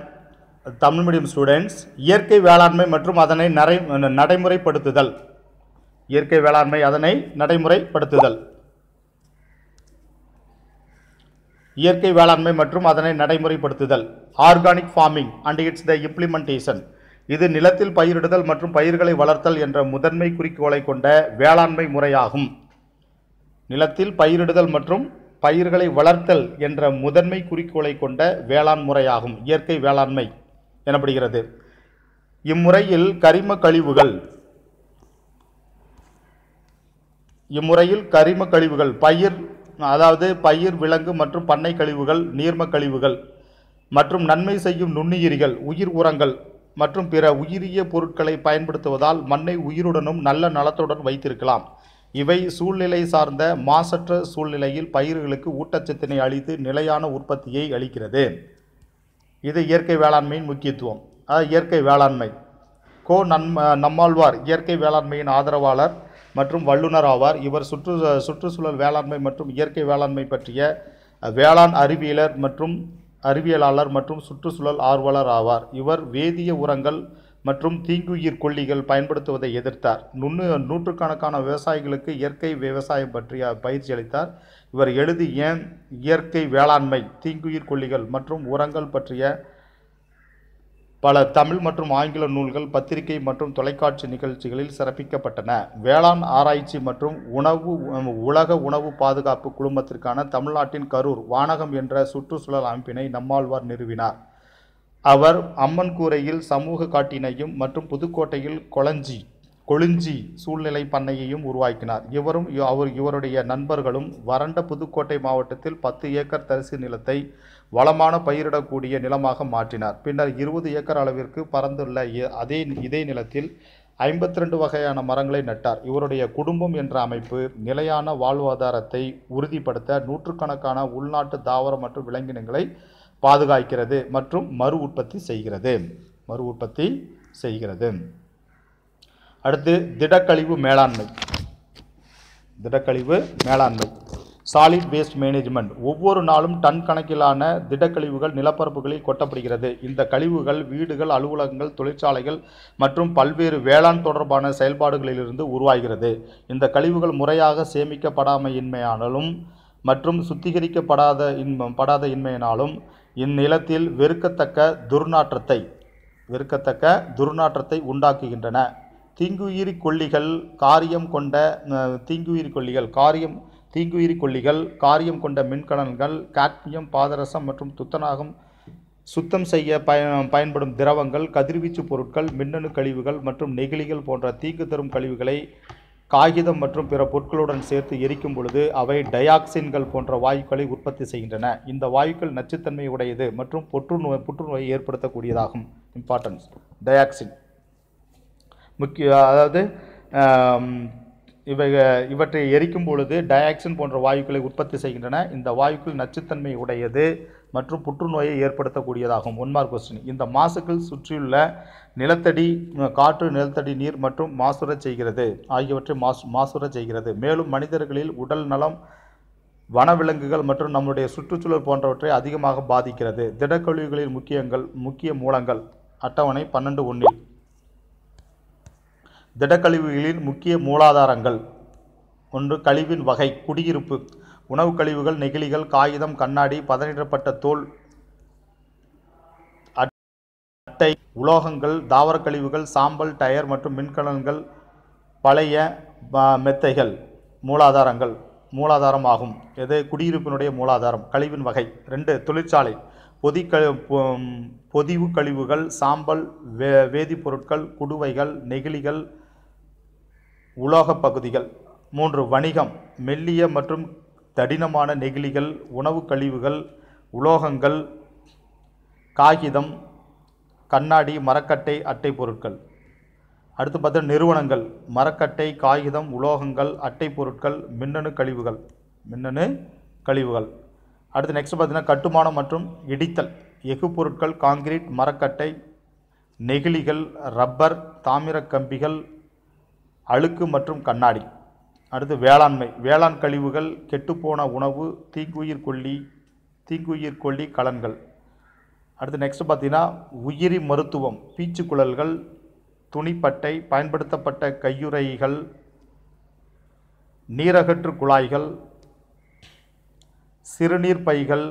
Tamil medium students இயற்கை வேளாண்மை மற்றும் அதனை நிறை நடைமுறைப்படுத்துதல் இயற்கை வேளாண்மை அதனை நடைமுறைப்படுத்துதல் இயற்கை வேளாண்மை மற்றும் அதனை நடைமுறைப்படுத்துதல் organic farming and its the implementation இது நிலத்தில் பயிரிடுதல் மற்றும் பயிர்களை வளர்த்தல் என்ற முதன்மை குறிக்கோளை கொண்ட வேளாண்மை முறையாகும் நிலத்தில் பயிரிடுதல் மற்றும் பயிர்களை வளர்த்தல் என்ற முதன்மை குறிக்கோளை கொண்ட வேளாண் முறையாகும் இயற்கை வேளாண்மை எனப்படுகிறது இம்முறையில் கரிம கழிவுகள் இம்முறையில் கரிம கழிவுகள் பயிர் அதாவது பயிர் விலங்கு மற்றும் பண்ணை கழிவுகள் நீர்ம கழிவுகள் மற்றும் நன்மை செய்யும் நுண்ணுயிரிகள் உயிர் உரங்கள் மற்றும் பிற உயிரிய பொருட்களை பயன்படுத்துவதால் மண்ணை உயிருடனும் நல்ல நலத்துடன் வைத்திருக்கலாம் இவை சூழ்நிலை சார்ந்த மாசற்ற சூழ்நிலையில் பயிர்களுக்கு ஊட்டச்சத்தினை அளித்து நிலையான உற்பத்தியை அளிக்கிறது இது இயற்கை வேளாண்மையின் முக்கியத்துவம் அதாவது இயற்கை வேளாண்மை கோ நன்ம நம்மாழ்வார் இயற்கை வேளாண்மையின் ஆதரவாளர் மற்றும் வல்லுநர் ஆவார் இவர் சுற்று சுற்றுச்சூழல் வேளாண்மை மற்றும் இயற்கை வேளாண்மை பற்றிய வேளாண் அறிவியலர் மற்றும் அறிவியலாளர் மற்றும் சுற்றுச்சூழல் ஆர்வலர் ஆவார் இவர் வேதிய உரங்கள் மற்றும் தீங்குயிர் கொல்லிகள் பயன்படுத்துவதை எதிர்த்தார் நுண்ணு நூற்றுக்கணக்கான விவசாயிகளுக்கு இயற்கை விவசாயம் பற்றிய பயிற்சி அளித்தார் இவர் எழுதி ஏன் இயற்கை வேளாண்மை தீங்குயிர் கொல்லிகள் மற்றும் உரங்கள் பற்றிய பல தமிழ் மற்றும் ஆங்கில நூல்கள் பத்திரிகை மற்றும் தொலைக்காட்சி நிகழ்ச்சிகளில் சிறப்பிக்கப்பட்டன வேளாண் ஆராய்ச்சி மற்றும் உணவு உலக உணவு பாதுகாப்பு குழுமத்திற்கான தமிழ்நாட்டின் கரூர் வானகம் என்ற சுற்றுச்சூழல் அமைப்பினை நம்மாழ்வார் நிறுவினார் அவர் அம்மன்கூரையில் சமூக காட்டினையும் மற்றும் புதுக்கோட்டையில் கொளஞ்சி கொளிஞ்சி சூழ்நிலை பண்ணையையும் உருவாக்கினார் இவரும் அவர் இவருடைய நண்பர்களும் வறண்ட புதுக்கோட்டை மாவட்டத்தில் பத்து ஏக்கர் தரிசு நிலத்தை வளமான பயிரிடக்கூடிய நிலமாக மாற்றினார் பின்னர் இருபது ஏக்கர் அளவிற்கு பறந்துள்ள அதே இதே நிலத்தில் ஐம்பத்தி ரெண்டு வகையான மரங்களை நட்டார் இவருடைய குடும்பம் என்ற அமைப்பு நிலையான வாழ்வாதாரத்தை உறுதிப்படுத்த நூற்றுக்கணக்கான உள்நாட்டு தாவரம் மற்றும் விலங்கினங்களை பாதுகாக்கிறது மற்றும் மறு உற்பத்தி செய்கிறது மறு உற்பத்தி செய்கிறது அடுத்து திடக்கழிவு மேலாண்மை திடக்கழிவு மேலாண்மை சாலிட் வேஸ்ட் மேனேஜ்மெண்ட் ஒவ்வொரு நாளும் டன் கணக்கிலான திடக்கழிவுகள் நிலப்பரப்புகளில் கொட்டப்படுகிறது இந்த கழிவுகள் வீடுகள் அலுவலகங்கள் தொழிற்சாலைகள் மற்றும் பல்வேறு வேளாண் தொடர்பான செயல்பாடுகளிலிருந்து உருவாகிறது இந்த கழிவுகள் முறையாக சேமிக்கப்படாமையின்மையானாலும் மற்றும் சுத்திகரிக்கப்படாத இன்பம் படாத இன்மையினாலும் இந்நிலத்தில் வெறுக்கத்தக்க துர்நாற்றத்தை வெறுக்கத்தக்க துர்நாற்றத்தை உண்டாக்குகின்றன தீங்குயிரி கொல்லிகள் காரியம் கொண்ட தீங்குயிரி கொல்லிகள் காரியம் தீங்குயிரி கொல்லிகள் காரியம் கொண்ட மின்கலன்கள் காட்மியம் பாதரசம் மற்றும் துத்தநாகம் சுத்தம் செய்ய பய பயன்படும் திரவங்கள் கதிர்வீச்சு பொருட்கள் மின்னணு கழிவுகள் மற்றும் நெகிழிகள் போன்ற தீங்கு தரும் கழிவுகளை காகிதம் மற்றும் பிற பொருட்களுடன் சேர்த்து எரிக்கும் பொழுது அவை டயாக்சின்கள் போன்ற வாயுக்களை உற்பத்தி செய்கின்றன இந்த வாயுக்கள் நச்சுத்தன்மை உடையது மற்றும் புற்றுநோய் புற்றுநோயை ஏற்படுத்தக்கூடியதாகும் இம்பார்ட்டன்ஸ் டயாக்சின் முக்கிய அதாவது இவை இவற்றை எரிக்கும் பொழுது டயாக்சின் போன்ற வாயுக்களை உற்பத்தி செய்கின்றன இந்த வாயுக்கள் நச்சுத்தன்மை உடையது மற்றும் புற்றுநோயை ஏற்படுத்தக்கூடியதாகும் ஒன்மார்க் கொஸ்டின் இந்த மாசுக்கள் சுற்றியுள்ள நிலத்தடி காற்று நிலத்தடி நீர் மற்றும் மாசுரச் செய்கிறது ஆகியவற்றை மாசு மாசுரச் செய்கிறது மேலும் மனிதர்களில் உடல் நலம் வனவிலங்குகள் மற்றும் நம்முடைய சுற்றுச்சூழல் போன்றவற்றை அதிகமாக பாதிக்கிறது திடக்கழிவுகளின் முக்கியங்கள் முக்கிய மூலங்கள் அட்டவணை பன்னெண்டு ஒன்றில் திடக்கழிவுகளின் முக்கிய மூலாதாரங்கள் ஒன்று கழிவின் வகை குடியிருப்பு உணவுக் கழிவுகள் நெகிழிகள் காகிதம் கண்ணாடி பதனிடப்பட்ட தோல் அட்டை உலோகங்கள் தாவரக் கழிவுகள் சாம்பல் டயர் மற்றும் மின்கலன்கள் பழைய மெத்தைகள் மூலாதாரங்கள் மூலாதாரம் ஆகும் எது குடியிருப்பினுடைய மூலாதாரம் கழிவின் வகை ரெண்டு தொழிற்சாலை பொதி பொதிவு கழிவுகள் சாம்பல் வே வேதிப்பொருட்கள் குடுவைகள் நெகிழிகள் உலோகப் பகுதிகள் மூன்று வணிகம் மெல்லிய மற்றும் தடினமான நெகிழிகள் உணவு கழிவுகள் உலோகங்கள் காகிதம் கண்ணாடி மரக்கட்டை அட்டை பொருட்கள் அடுத்து பார்த்தா நிறுவனங்கள் மரக்கட்டை காகிதம் உலோகங்கள் அட்டை பொருட்கள் மின்னணு கழிவுகள் மின்னணு கழிவுகள் அடுத்து நெக்ஸ்ட் பார்த்திங்கன்னா கட்டுமானம் மற்றும் இடித்தல் எஃகு பொருட்கள் காங்கிரீட் மரக்கட்டை நெகிழிகள் ரப்பர் தாமிர கம்பிகள் அழுக்கு மற்றும் கண்ணாடி அடுத்து வேளாண்மை வேளாண் கழிவுகள் கெட்டுப்போன உணவு தீங்குயிர் கொல்லி தீங்குயிர் கொல்லி கலன்கள் அடுத்து நெக்ஸ்ட் பார்த்தீங்கன்னா உயிரி மருத்துவம் பீச்சு குழல்கள் துணிப்பட்டை பயன்படுத்தப்பட்ட கையுறைகள் நீரகற்று குழாய்கள் சிறுநீர் பைகள்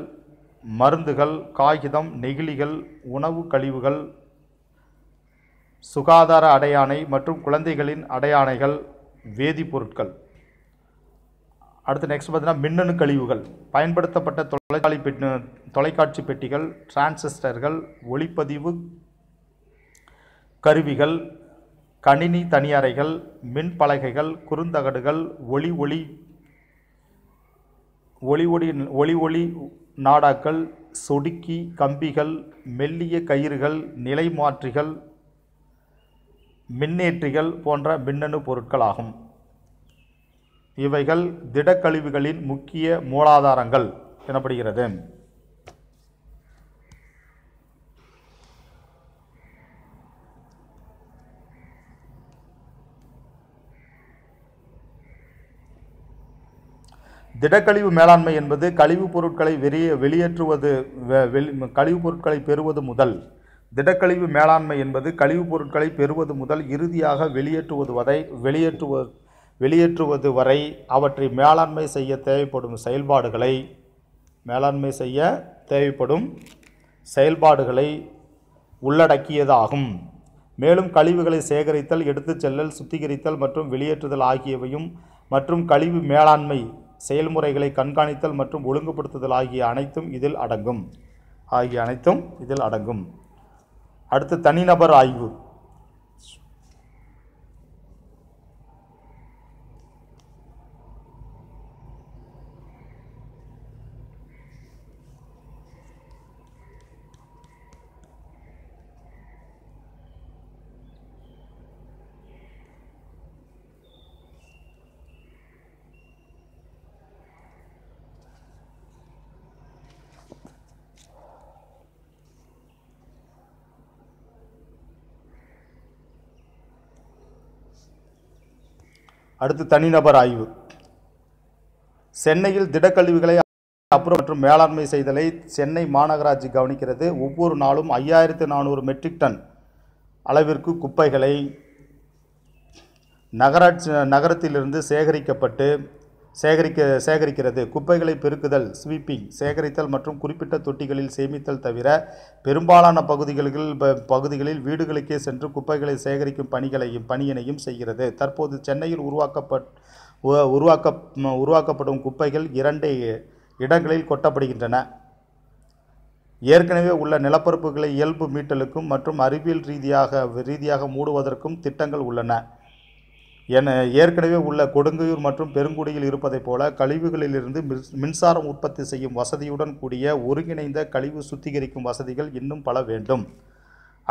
மருந்துகள் காகிதம் நெகிழிகள் உணவு கழிவுகள் சுகாதார அடையானை மற்றும் குழந்தைகளின் அடையாணைகள் வேதிப்பொருட்கள் அடுத்து நெக்ஸ்ட் பார்த்தீங்கன்னா மின்னணு கழிவுகள் பயன்படுத்தப்பட்ட தொலைக்காளி பெட் தொலைக்காட்சி பெட்டிகள் டிரான்சிஸ்டர்கள் ஒளிப்பதிவு கருவிகள் கணினி தனியறைகள் மின் பலகைகள் குறுந்தகடுகள் ஒளி ஒளி ஒளி ஒளி ஒளி ஒளி நாடாக்கள் சொடுக்கி கம்பிகள் மெல்லிய கயிறுகள் நிலைமாற்றிகள் மின்னேற்றிகள் போன்ற மின்னணு பொருட்களாகும் இவைகள் திடக்கழிவுகளின் முக்கிய மூலாதாரங்கள் எனப்படுகிறது திடக்கழிவு மேலாண்மை என்பது கழிவுப் பொருட்களை வெளியே வெளியேற்றுவது கழிவுப் பொருட்களை பெறுவது முதல் திடக்கழிவு மேலாண்மை என்பது கழிவுப் பொருட்களை பெறுவது முதல் இறுதியாக வெளியேற்றுவது வரை வெளியேற்றுவ வெளியேற்றுவது வரை அவற்றை மேலாண்மை செய்ய தேவைப்படும் செயல்பாடுகளை மேலாண்மை செய்ய தேவைப்படும் செயல்பாடுகளை உள்ளடக்கியதாகும் மேலும் கழிவுகளை சேகரித்தல் எடுத்துச் செல்லல் சுத்திகரித்தல் மற்றும் வெளியேற்றுதல் ஆகியவையும் மற்றும் கழிவு மேலாண்மை செயல்முறைகளை கண்காணித்தல் மற்றும் ஒழுங்குபடுத்துதல் ஆகிய அனைத்தும் இதில் அடங்கும் ஆகிய அனைத்தும் இதில் அடங்கும் அடுத்து தனிநபர் ஆய்வு அடுத்து தனிநபர் ஆய்வு சென்னையில் திடக்கழிவுகளை அப்புறம் மற்றும் மேலாண்மை செய்தலை சென்னை மாநகராட்சி கவனிக்கிறது ஒவ்வொரு நாளும் ஐயாயிரத்து நானூறு மெட்ரிக் டன் அளவிற்கு குப்பைகளை நகராட்சி நகரத்திலிருந்து சேகரிக்கப்பட்டு சேகரிக்க சேகரிக்கிறது குப்பைகளை பெருக்குதல் ஸ்வீப்பிங் சேகரித்தல் மற்றும் குறிப்பிட்ட தொட்டிகளில் சேமித்தல் தவிர பெரும்பாலான பகுதிகளில் பகுதிகளில் வீடுகளுக்கே சென்று குப்பைகளை சேகரிக்கும் பணிகளையும் பணியினையும் செய்கிறது தற்போது சென்னையில் உருவாக்கப்பட் உருவாக்க உருவாக்கப்படும் குப்பைகள் இரண்டே இடங்களில் கொட்டப்படுகின்றன ஏற்கனவே உள்ள நிலப்பரப்புகளை இயல்பு மீட்டலுக்கும் மற்றும் அறிவியல் ரீதியாக ரீதியாக மூடுவதற்கும் திட்டங்கள் உள்ளன என ஏற்கனவே உள்ள கொடுங்கையூர் மற்றும் பெருங்குடியில் இருப்பதைப் போல கழிவுகளிலிருந்து மின்சாரம் உற்பத்தி செய்யும் வசதியுடன் கூடிய ஒருங்கிணைந்த கழிவு சுத்திகரிக்கும் வசதிகள் இன்னும் பல வேண்டும்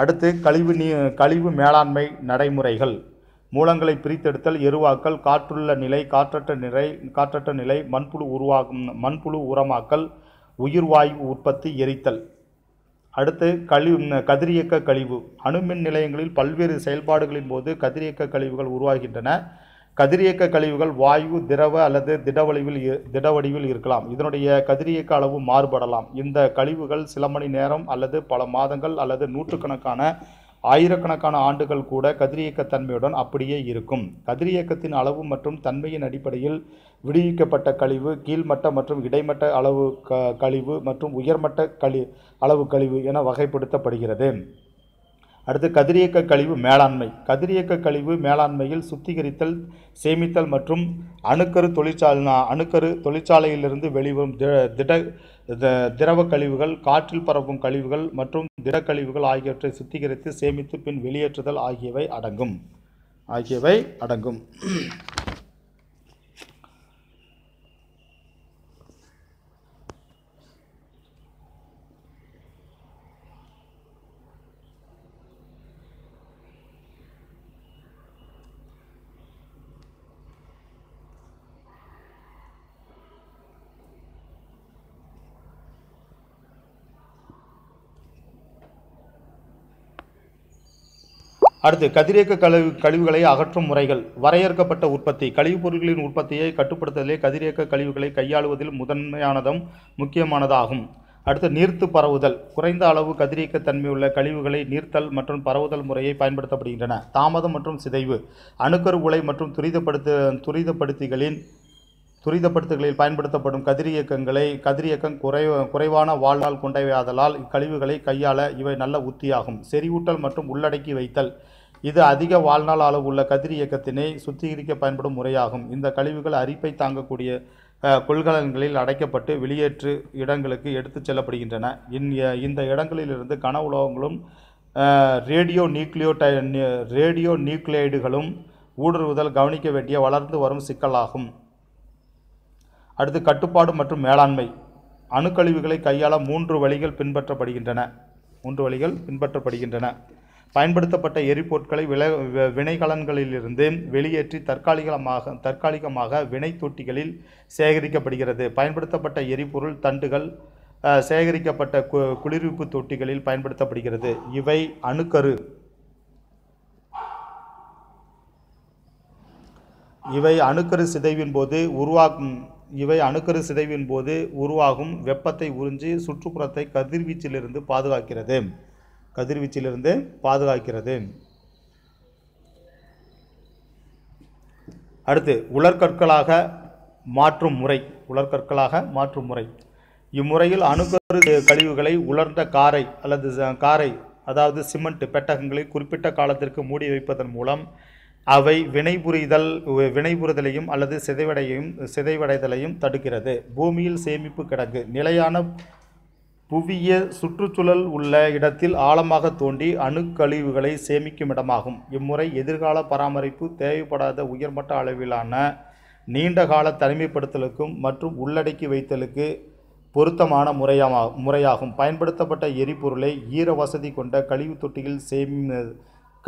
அடுத்து கழிவு நீ கழிவு மேலாண்மை நடைமுறைகள் மூலங்களை பிரித்தெடுத்தல் எருவாக்கல் காற்றுள்ள நிலை காற்றற்ற நிலை காற்றற்ற நிலை மண்புழு உருவாகும் மண்புழு உரமாக்கல் உயிர்வாயு உற்பத்தி எரித்தல் அடுத்து கழிவு கதிரியக்க கழிவு அணுமின் நிலையங்களில் பல்வேறு செயல்பாடுகளின் போது கதிரியக்க கழிவுகள் உருவாகின்றன கதிரியக்க கழிவுகள் வாயு திரவ அல்லது திடவடிவில் திடவடிவில் இருக்கலாம் இதனுடைய கதிரியக்க அளவு மாறுபடலாம் இந்த கழிவுகள் சில மணி நேரம் அல்லது பல மாதங்கள் அல்லது நூற்றுக்கணக்கான ஆயிரக்கணக்கான ஆண்டுகள் கூட கதிரியக்கத்தன்மையுடன் அப்படியே இருக்கும் கதிரியக்கத்தின் அளவு மற்றும் தன்மையின் அடிப்படையில் விடுவிக்கப்பட்ட கழிவு கீழ்மட்ட மற்றும் இடைமட்ட அளவு க கழிவு மற்றும் உயர்மட்ட கழி அளவு கழிவு என வகைப்படுத்தப்படுகிறது அடுத்து கதிரியக்க கழிவு மேலாண்மை கதிரியக்க கழிவு மேலாண்மையில் சுத்திகரித்தல் சேமித்தல் மற்றும் அணுக்கரு தொழிற்சாலை அணுக்கரு தொழிற்சாலையிலிருந்து வெளிவரும் திட திரவ கழிவுகள் காற்றில் பரவும் கழிவுகள் மற்றும் திடக்கழிவுகள் ஆகியவற்றை சுத்திகரித்து சேமித்து பின் வெளியேற்றுதல் ஆகியவை அடங்கும் ஆகியவை அடங்கும் அடுத்து கதிரியக்க கழிவு கழிவுகளை அகற்றும் முறைகள் வரையறுக்கப்பட்ட உற்பத்தி கழிவுப் பொருட்களின் உற்பத்தியை கட்டுப்படுத்துதலே கதிரியக்க கழிவுகளை கையாளுவதில் முதன்மையானதும் முக்கியமானதாகும் அடுத்து நீர்த்து பரவுதல் குறைந்த அளவு கதிரியக்க தன்மையுள்ள கழிவுகளை நீர்த்தல் மற்றும் பரவுதல் முறையை பயன்படுத்தப்படுகின்றன தாமதம் மற்றும் சிதைவு அணுக்கரு உலை மற்றும் துரிதப்படுத்து துரிதப்படுத்திகளின் துரிதப்படுத்துகளில் பயன்படுத்தப்படும் கதிரியக்கங்களை கதிரியக்கம் குறை குறைவான வாழ்நாள் கொண்டவையாதலால் இக்கழிவுகளை கையாள இவை நல்ல உத்தியாகும் செறிவூட்டல் மற்றும் உள்ளடக்கி வைத்தல் இது அதிக வாழ்நாள் அளவு உள்ள கதிரி இயக்கத்தினை சுத்திகரிக்க பயன்படும் முறையாகும் இந்த கழிவுகள் அரிப்பை தாங்கக்கூடிய கொள்கலன்களில் அடைக்கப்பட்டு வெளியேற்று இடங்களுக்கு எடுத்துச் செல்லப்படுகின்றன இந் இந்த இடங்களிலிருந்து கன உலோகங்களும் ரேடியோ நியூக்ளியோடை ரேடியோ நியூக்ளியைடுகளும் ஊடுருவுதல் கவனிக்க வேண்டிய வளர்ந்து வரும் சிக்கலாகும் அடுத்து கட்டுப்பாடு மற்றும் மேலாண்மை அணுக்கழிவுகளை கையாள மூன்று வழிகள் பின்பற்றப்படுகின்றன மூன்று வழிகள் பின்பற்றப்படுகின்றன பயன்படுத்தப்பட்ட எரிபொருட்களை விளை வினைகலன்களிலிருந்து வெளியேற்றி தற்காலிகமாக தற்காலிகமாக வினை தொட்டிகளில் சேகரிக்கப்படுகிறது பயன்படுத்தப்பட்ட எரிபொருள் தண்டுகள் சேகரிக்கப்பட்ட கு குளிர்விப்பு தொட்டிகளில் பயன்படுத்தப்படுகிறது இவை அணுக்கரு இவை அணுக்கரு சிதைவின் போது உருவாகும் இவை அணுக்கரு சிதைவின் போது உருவாகும் வெப்பத்தை உறிஞ்சி சுற்றுப்புறத்தை கதிர்வீச்சிலிருந்து பாதுகாக்கிறது கதிர்வீச்சிலிருந்து பாதுகாக்கிறது அடுத்து உலர்கற்களாக மாற்றும் முறை உலர்கற்களாக மாற்றும் முறை இம்முறையில் அணுக்கரு கழிவுகளை உலர்ந்த காரை அல்லது காரை அதாவது சிமெண்ட் பெட்டகங்களை குறிப்பிட்ட காலத்திற்கு மூடி வைப்பதன் மூலம் அவை வினைபுரிதல் வினைபுரிதலையும் அல்லது சிதைவடையையும் சிதைவடைதலையும் தடுக்கிறது பூமியில் சேமிப்பு கிடங்கு நிலையான புவிய சுற்றுச்சூழல் உள்ள இடத்தில் ஆழமாக தோண்டி அணுக்கழிவுகளை சேமிக்கும் இடமாகும் இம்முறை எதிர்கால பராமரிப்பு தேவைப்படாத உயர்மட்ட அளவிலான நீண்டகால தனிமைப்படுத்தலுக்கும் மற்றும் உள்ளடக்கி வைத்தலுக்கு பொருத்தமான முறையாக முறையாகும் பயன்படுத்தப்பட்ட எரிபொருளை ஈர வசதி கொண்ட கழிவு தொட்டியில் சேமி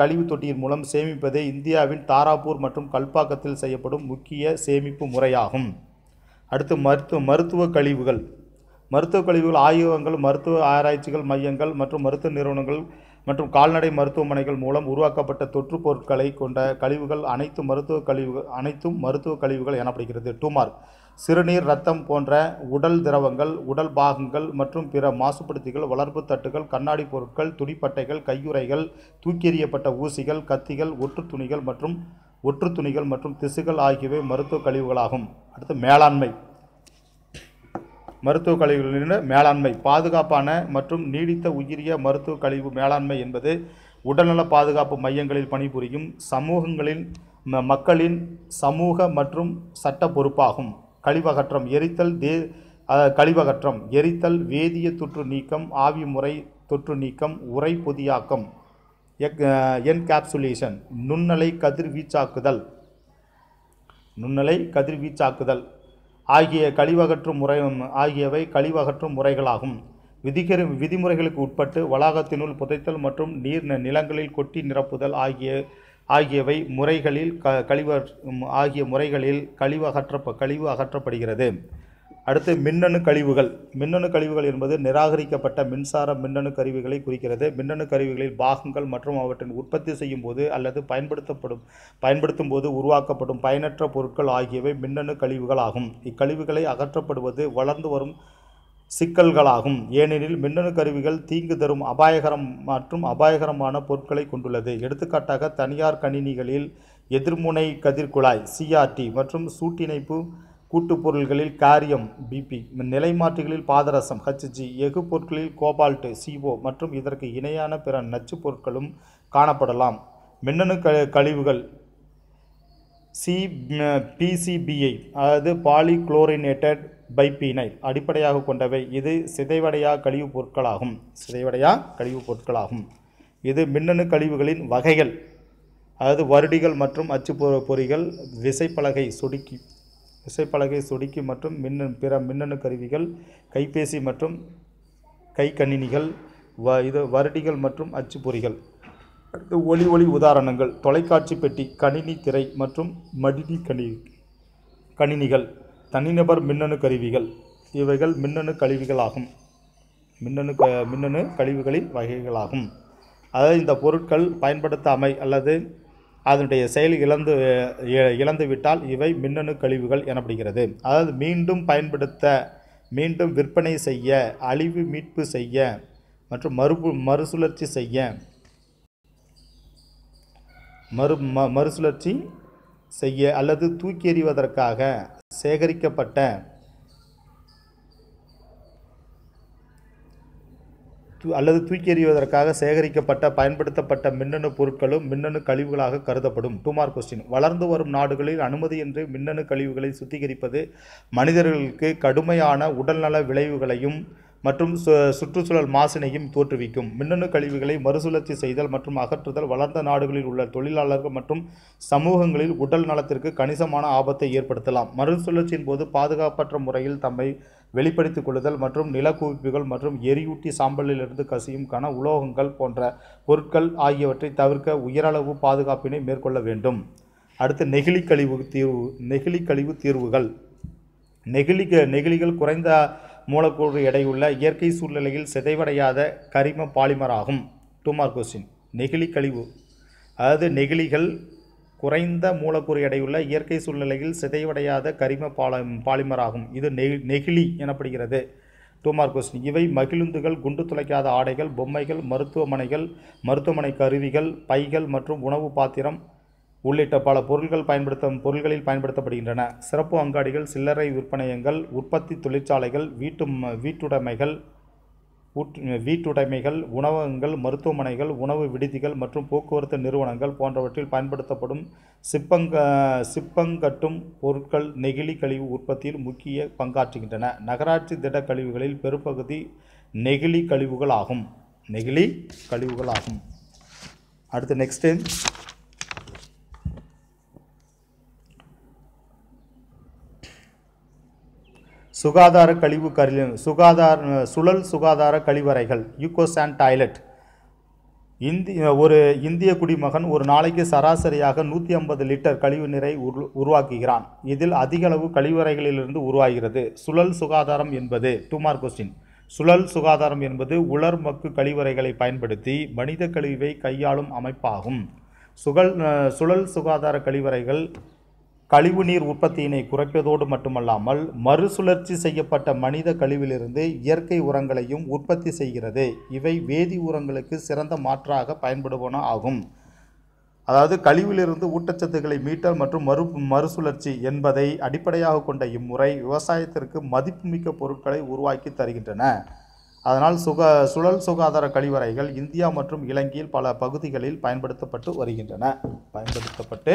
கழிவு தொட்டியின் மூலம் சேமிப்பதே இந்தியாவின் தாராப்பூர் மற்றும் கல்பாக்கத்தில் செய்யப்படும் முக்கிய சேமிப்பு முறையாகும் அடுத்து மருத்துவ மருத்துவ கழிவுகள் மருத்துவக் கழிவுகள் ஆய்வகங்கள் மருத்துவ ஆராய்ச்சிகள் மையங்கள் மற்றும் மருத்துவ நிறுவனங்கள் மற்றும் கால்நடை மருத்துவமனைகள் மூலம் உருவாக்கப்பட்ட தொற்று பொருட்களை கொண்ட கழிவுகள் அனைத்து மருத்துவ கழிவுகள் அனைத்தும் மருத்துவ கழிவுகள் எனப்படுகிறது டூமார் சிறுநீர் ரத்தம் போன்ற உடல் திரவங்கள் உடல் பாகங்கள் மற்றும் பிற மாசுபடுத்திகள் வளர்ப்பு தட்டுகள் கண்ணாடி பொருட்கள் துணிப்பட்டைகள் கையுறைகள் தூக்கி எறியப்பட்ட ஊசிகள் கத்திகள் ஒற்று துணிகள் மற்றும் ஒற்று துணிகள் மற்றும் திசுகள் ஆகியவை மருத்துவ கழிவுகளாகும் அடுத்து மேலாண்மை மருத்துவக் கழிவுகளின் மேலாண்மை பாதுகாப்பான மற்றும் நீடித்த உயிரிய மருத்துவக் கழிவு மேலாண்மை என்பது உடல்நல பாதுகாப்பு மையங்களில் பணிபுரியும் சமூகங்களின் மக்களின் சமூக மற்றும் சட்ட பொறுப்பாகும் கழிவகற்றம் எரித்தல் தே கழிவகற்றம் எரித்தல் வேதிய தொற்று நீக்கம் ஆவி முறை தொற்று நீக்கம் உரை பொதியாக்கம் எக் என்கேப்சுலேஷன் நுண்ணலை கதிர்வீச்சாக்குதல் நுண்ணலை கதிர்வீச்சாக்குதல் ஆகிய கழிவகற்றும் முறை ஆகியவை கழிவகற்றும் முறைகளாகும் விதிகிற விதிமுறைகளுக்கு உட்பட்டு வளாகத்தினுள் புதைத்தல் மற்றும் நீர் நிலங்களில் கொட்டி நிரப்புதல் ஆகிய ஆகியவை முறைகளில் க கழிவ ஆகிய முறைகளில் கழிவு அகற்ற கழிவு அகற்றப்படுகிறது அடுத்து மின்னணு கழிவுகள் மின்னணு கழிவுகள் என்பது நிராகரிக்கப்பட்ட மின்சார மின்னணு கருவிகளை குறிக்கிறது மின்னணு கருவிகளில் பாகங்கள் மற்றும் அவற்றின் உற்பத்தி செய்யும் போது அல்லது பயன்படுத்தப்படும் பயன்படுத்தும் போது உருவாக்கப்படும் பயனற்ற பொருட்கள் ஆகியவை மின்னணு கழிவுகள் ஆகும் இக்கழிவுகளை அகற்றப்படுவது வளர்ந்து வரும் சிக்கல்களாகும் ஏனெனில் மின்னணு கருவிகள் தீங்கு தரும் அபாயகரம் மற்றும் அபாயகரமான பொருட்களை கொண்டுள்ளது எடுத்துக்காட்டாக தனியார் கணினிகளில் எதிர்முனை கதிர்குழாய் சிஆர்டி மற்றும் சூட்டிணைப்பு கூட்டுப் பொருள்களில் காரியம் பிபி நிலைமாற்றிகளில் பாதரசம் ஹச்ஜி எஃகு பொருட்களில் கோபால்ட்டு சிஓ மற்றும் இதற்கு இணையான பிற நச்சுப் பொருட்களும் காணப்படலாம் மின்னணு க கழிவுகள் சி பிசிபிஐ அதாவது பாலிக்ளோரினேட்டட் பைபீனை அடிப்படையாக கொண்டவை இது சிதைவடையா கழிவுப் பொருட்களாகும் சிதைவடையா கழிவுப் பொருட்களாகும் இது மின்னணு கழிவுகளின் வகைகள் அதாவது வருடிகள் மற்றும் அச்சு பொறிகள் விசைப்பலகை சொடுக்கி விசைப்பலகை சொடுக்கி மற்றும் மின்னணு பிற மின்னணு கருவிகள் கைபேசி மற்றும் கை கணினிகள் வ இது வருடிகள் மற்றும் அச்சுப்பொறிகள் அடுத்து ஒளி ஒளி உதாரணங்கள் தொலைக்காட்சி பெட்டி கணினி திரை மற்றும் மடினி கணி கணினிகள் தனிநபர் மின்னணு கருவிகள் இவைகள் மின்னணு கழிவுகளாகும் மின்னணு க மின்னணு கழிவுகளின் வகைகளாகும் அதாவது இந்த பொருட்கள் பயன்படுத்தாமை அல்லது அதனுடைய செயல் இழந்து இழந்துவிட்டால் இவை மின்னணு கழிவுகள் எனப்படுகிறது அதாவது மீண்டும் பயன்படுத்த மீண்டும் விற்பனை செய்ய அழிவு மீட்பு செய்ய மற்றும் மறுபு மறுசுழற்சி செய்ய மறு ம மறுசுழற்சி செய்ய அல்லது தூக்கி எறிவதற்காக சேகரிக்கப்பட்ட அல்லது தூக்கி எறிவதற்காக சேகரிக்கப்பட்ட பயன்படுத்தப்பட்ட மின்னணு பொருட்களும் மின்னணு கழிவுகளாக கருதப்படும் டூமார் கொஸ்டின் வளர்ந்து வரும் நாடுகளில் அனுமதியின்றி மின்னணு கழிவுகளை சுத்திகரிப்பது மனிதர்களுக்கு கடுமையான உடல்நல விளைவுகளையும் மற்றும் சு சுற்றுச்சூழல் மாசினையும் தோற்றுவிக்கும் மின்னணு கழிவுகளை மறுசுழற்சி செய்தல் மற்றும் அகற்றுதல் வளர்ந்த நாடுகளில் உள்ள தொழிலாளர்கள் மற்றும் சமூகங்களில் உடல் நலத்திற்கு கணிசமான ஆபத்தை ஏற்படுத்தலாம் மறுசுழற்சியின் போது பாதுகாப்பற்ற முறையில் தம்மை வெளிப்படுத்திக் கொள்ளுதல் மற்றும் நிலக்குவிப்புகள் மற்றும் எரியூட்டி சாம்பலிலிருந்து கசியும் கன உலோகங்கள் போன்ற பொருட்கள் ஆகியவற்றை தவிர்க்க உயரளவு பாதுகாப்பினை மேற்கொள்ள வேண்டும் அடுத்து நெகிழி கழிவு தீர்வு நெகிழி கழிவு தீர்வுகள் நெகிழி நெகிழிகள் குறைந்த மூலக்கூறு எடையுள்ள இயற்கை சூழ்நிலையில் சிதைவடையாத கரிம பாலிமர் ஆகும் டூ மார்க் கொஸ்டின் நெகிழி கழிவு அதாவது நெகிழிகள் குறைந்த மூலக்கூறு எடையுள்ள இயற்கை சூழ்நிலையில் சிதைவடையாத கரிம பால பாலிமர் ஆகும் இது நெகிழி எனப்படுகிறது டூ மார்க் கொஸ்டின் இவை மகிழுந்துகள் குண்டு துளைக்காத ஆடைகள் பொம்மைகள் மருத்துவமனைகள் மருத்துவமனை கருவிகள் பைகள் மற்றும் உணவு பாத்திரம் உள்ளிட்ட பல பொருட்கள் பயன்படுத்த பொருட்களில் பயன்படுத்தப்படுகின்றன சிறப்பு அங்காடிகள் சில்லறை விற்பனையங்கள் உற்பத்தி தொழிற்சாலைகள் வீட்டு வீட்டுடைமைகள் வீட்டுடைமைகள் உணவகங்கள் மருத்துவமனைகள் உணவு விடுதிகள் மற்றும் போக்குவரத்து நிறுவனங்கள் போன்றவற்றில் பயன்படுத்தப்படும் சிப்பங்க சிப்பங்கட்டும் பொருட்கள் நெகிழி கழிவு உற்பத்தியில் முக்கிய பங்காற்றுகின்றன நகராட்சி திட கழிவுகளில் பெரும்பகுதி நெகிழி கழிவுகள் ஆகும் நெகிழி கழிவுகள் ஆகும் அடுத்து நெக்ஸ்ட் சுகாதார கழிவு கரு சுகாதார சுழல் சுகாதார கழிவறைகள் யூகோசான் டாய்லெட் இந்தி ஒரு இந்திய குடிமகன் ஒரு நாளைக்கு சராசரியாக நூற்றி ஐம்பது லிட்டர் கழிவு நீரை உரு உருவாக்குகிறான் இதில் அதிக அளவு கழிவறைகளிலிருந்து உருவாகிறது சுழல் சுகாதாரம் என்பது டுமார் கொஸ்டின் சுழல் சுகாதாரம் என்பது உலர் மக்கு கழிவறைகளை பயன்படுத்தி மனித கழிவை கையாளும் அமைப்பாகும் சுகல் சுழல் சுகாதார கழிவறைகள் கழிவு நீர் உற்பத்தியினை குறைப்பதோடு மட்டுமல்லாமல் மறுசுழற்சி செய்யப்பட்ட மனித கழிவிலிருந்து இயற்கை உரங்களையும் உற்பத்தி செய்கிறது இவை வேதி உரங்களுக்கு சிறந்த மாற்றாக பயன்படுவன ஆகும் அதாவது கழிவிலிருந்து ஊட்டச்சத்துக்களை மீட்டல் மற்றும் மறு மறுசுழற்சி என்பதை அடிப்படையாக கொண்ட இம்முறை விவசாயத்திற்கு மதிப்புமிக்க பொருட்களை உருவாக்கி தருகின்றன அதனால் சுக சுழல் சுகாதார கழிவறைகள் இந்தியா மற்றும் இலங்கையில் பல பகுதிகளில் பயன்படுத்தப்பட்டு வருகின்றன பயன்படுத்தப்பட்டு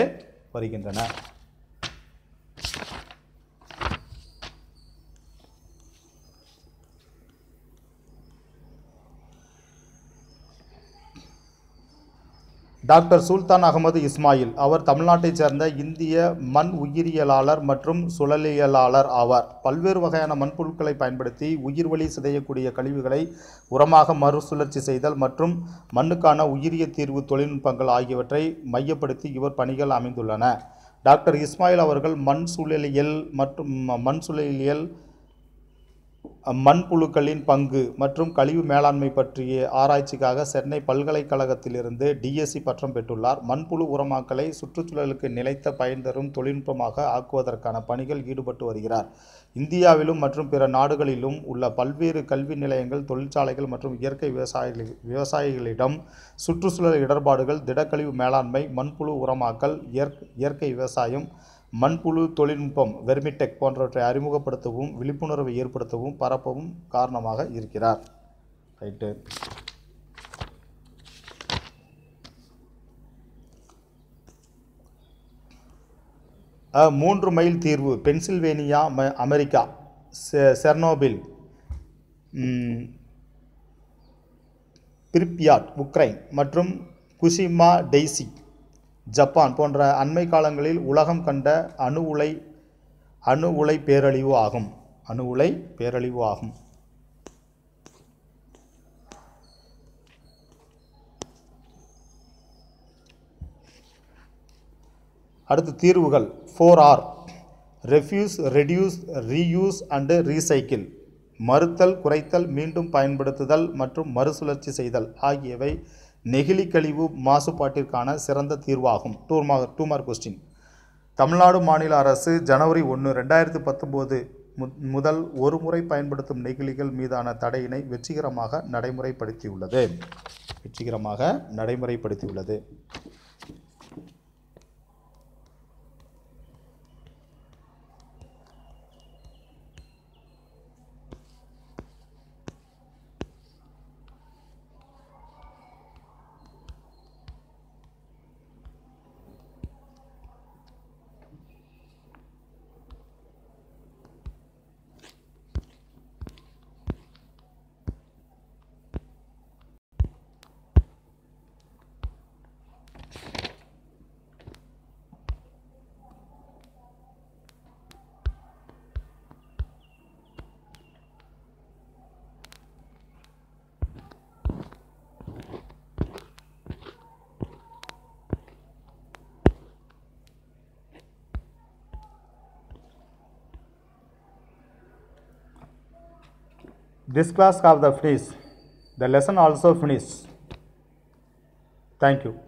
வருகின்றன டாக்டர் சுல்தான் அகமது இஸ்மாயில் அவர் தமிழ்நாட்டைச் சேர்ந்த இந்திய மண் உயிரியலாளர் மற்றும் சுழலியலாளர் ஆவார் பல்வேறு வகையான மண்புழுக்களை பயன்படுத்தி உயிர் வழி சிதையக்கூடிய கழிவுகளை உரமாக மறுசுழற்சி செய்தல் மற்றும் மண்ணுக்கான உயிரிய தீர்வு தொழில்நுட்பங்கள் ஆகியவற்றை மையப்படுத்தி இவர் பணிகள் அமைந்துள்ளன டாக்டர் இஸ்மாயில் அவர்கள் மண் சூழலியல் மற்றும் மண் சூழலியல் மண்புழுக்களின் பங்கு மற்றும் கழிவு மேலாண்மை பற்றிய ஆராய்ச்சிக்காக சென்னை பல்கலைக்கழகத்திலிருந்து டிஎஸ்சி பட்டம் பெற்றுள்ளார் மண்புழு உரமாக்கலை சுற்றுச்சூழலுக்கு நிலைத்த பயன் தரும் தொழில்நுட்பமாக ஆக்குவதற்கான பணிகள் ஈடுபட்டு வருகிறார் இந்தியாவிலும் மற்றும் பிற நாடுகளிலும் உள்ள பல்வேறு கல்வி நிலையங்கள் தொழிற்சாலைகள் மற்றும் இயற்கை விவசாயிகள் விவசாயிகளிடம் சுற்றுச்சூழல் இடர்பாடுகள் திடக்கழிவு மேலாண்மை மண்புழு உரமாக்கல் இயற்கை விவசாயம் மண்புழு தொழில்நுட்பம் வெர்மிடெக் போன்றவற்றை அறிமுகப்படுத்தவும் விழிப்புணர்வை ஏற்படுத்தவும் பரப்பவும் காரணமாக இருக்கிறார் ரைட்டு மூன்று மைல் தீர்வு Pennsylvania America Chernobyl Pripyat Ukraine மற்றும் குஷிமா டெய்சி ஜப்பான் போன்ற அண்மை காலங்களில் உலகம் கண்ட அணு உலை அணு உலை பேரழிவு ஆகும் அணு உலை பேரழிவு ஆகும் அடுத்து தீர்வுகள் four R refuse reduce reuse and recycle மறுத்தல் குறைத்தல் மீண்டும் பயன்படுத்துதல் மற்றும் மறுசுழற்சி செய்தல் ஆகியவை நெகிழி கழிவு மாசுபாட்டிற்கான சிறந்த தீர்வாகும் two mark two mark question Tamil Nadu மாநில அரசு ஜனவரி ஒன்று ரெண்டாயிரத்து பத்தொம்போது முதல் ஒரு முறை பயன்படுத்தும் நெகிழிகள் மீதான தடையினை வெற்றிகரமாக நடைமுறைப்படுத்தியுள்ளது வெற்றிகரமாக நடைமுறைப்படுத்தியுள்ளது This class have the finish. The lesson also finish. Thank you.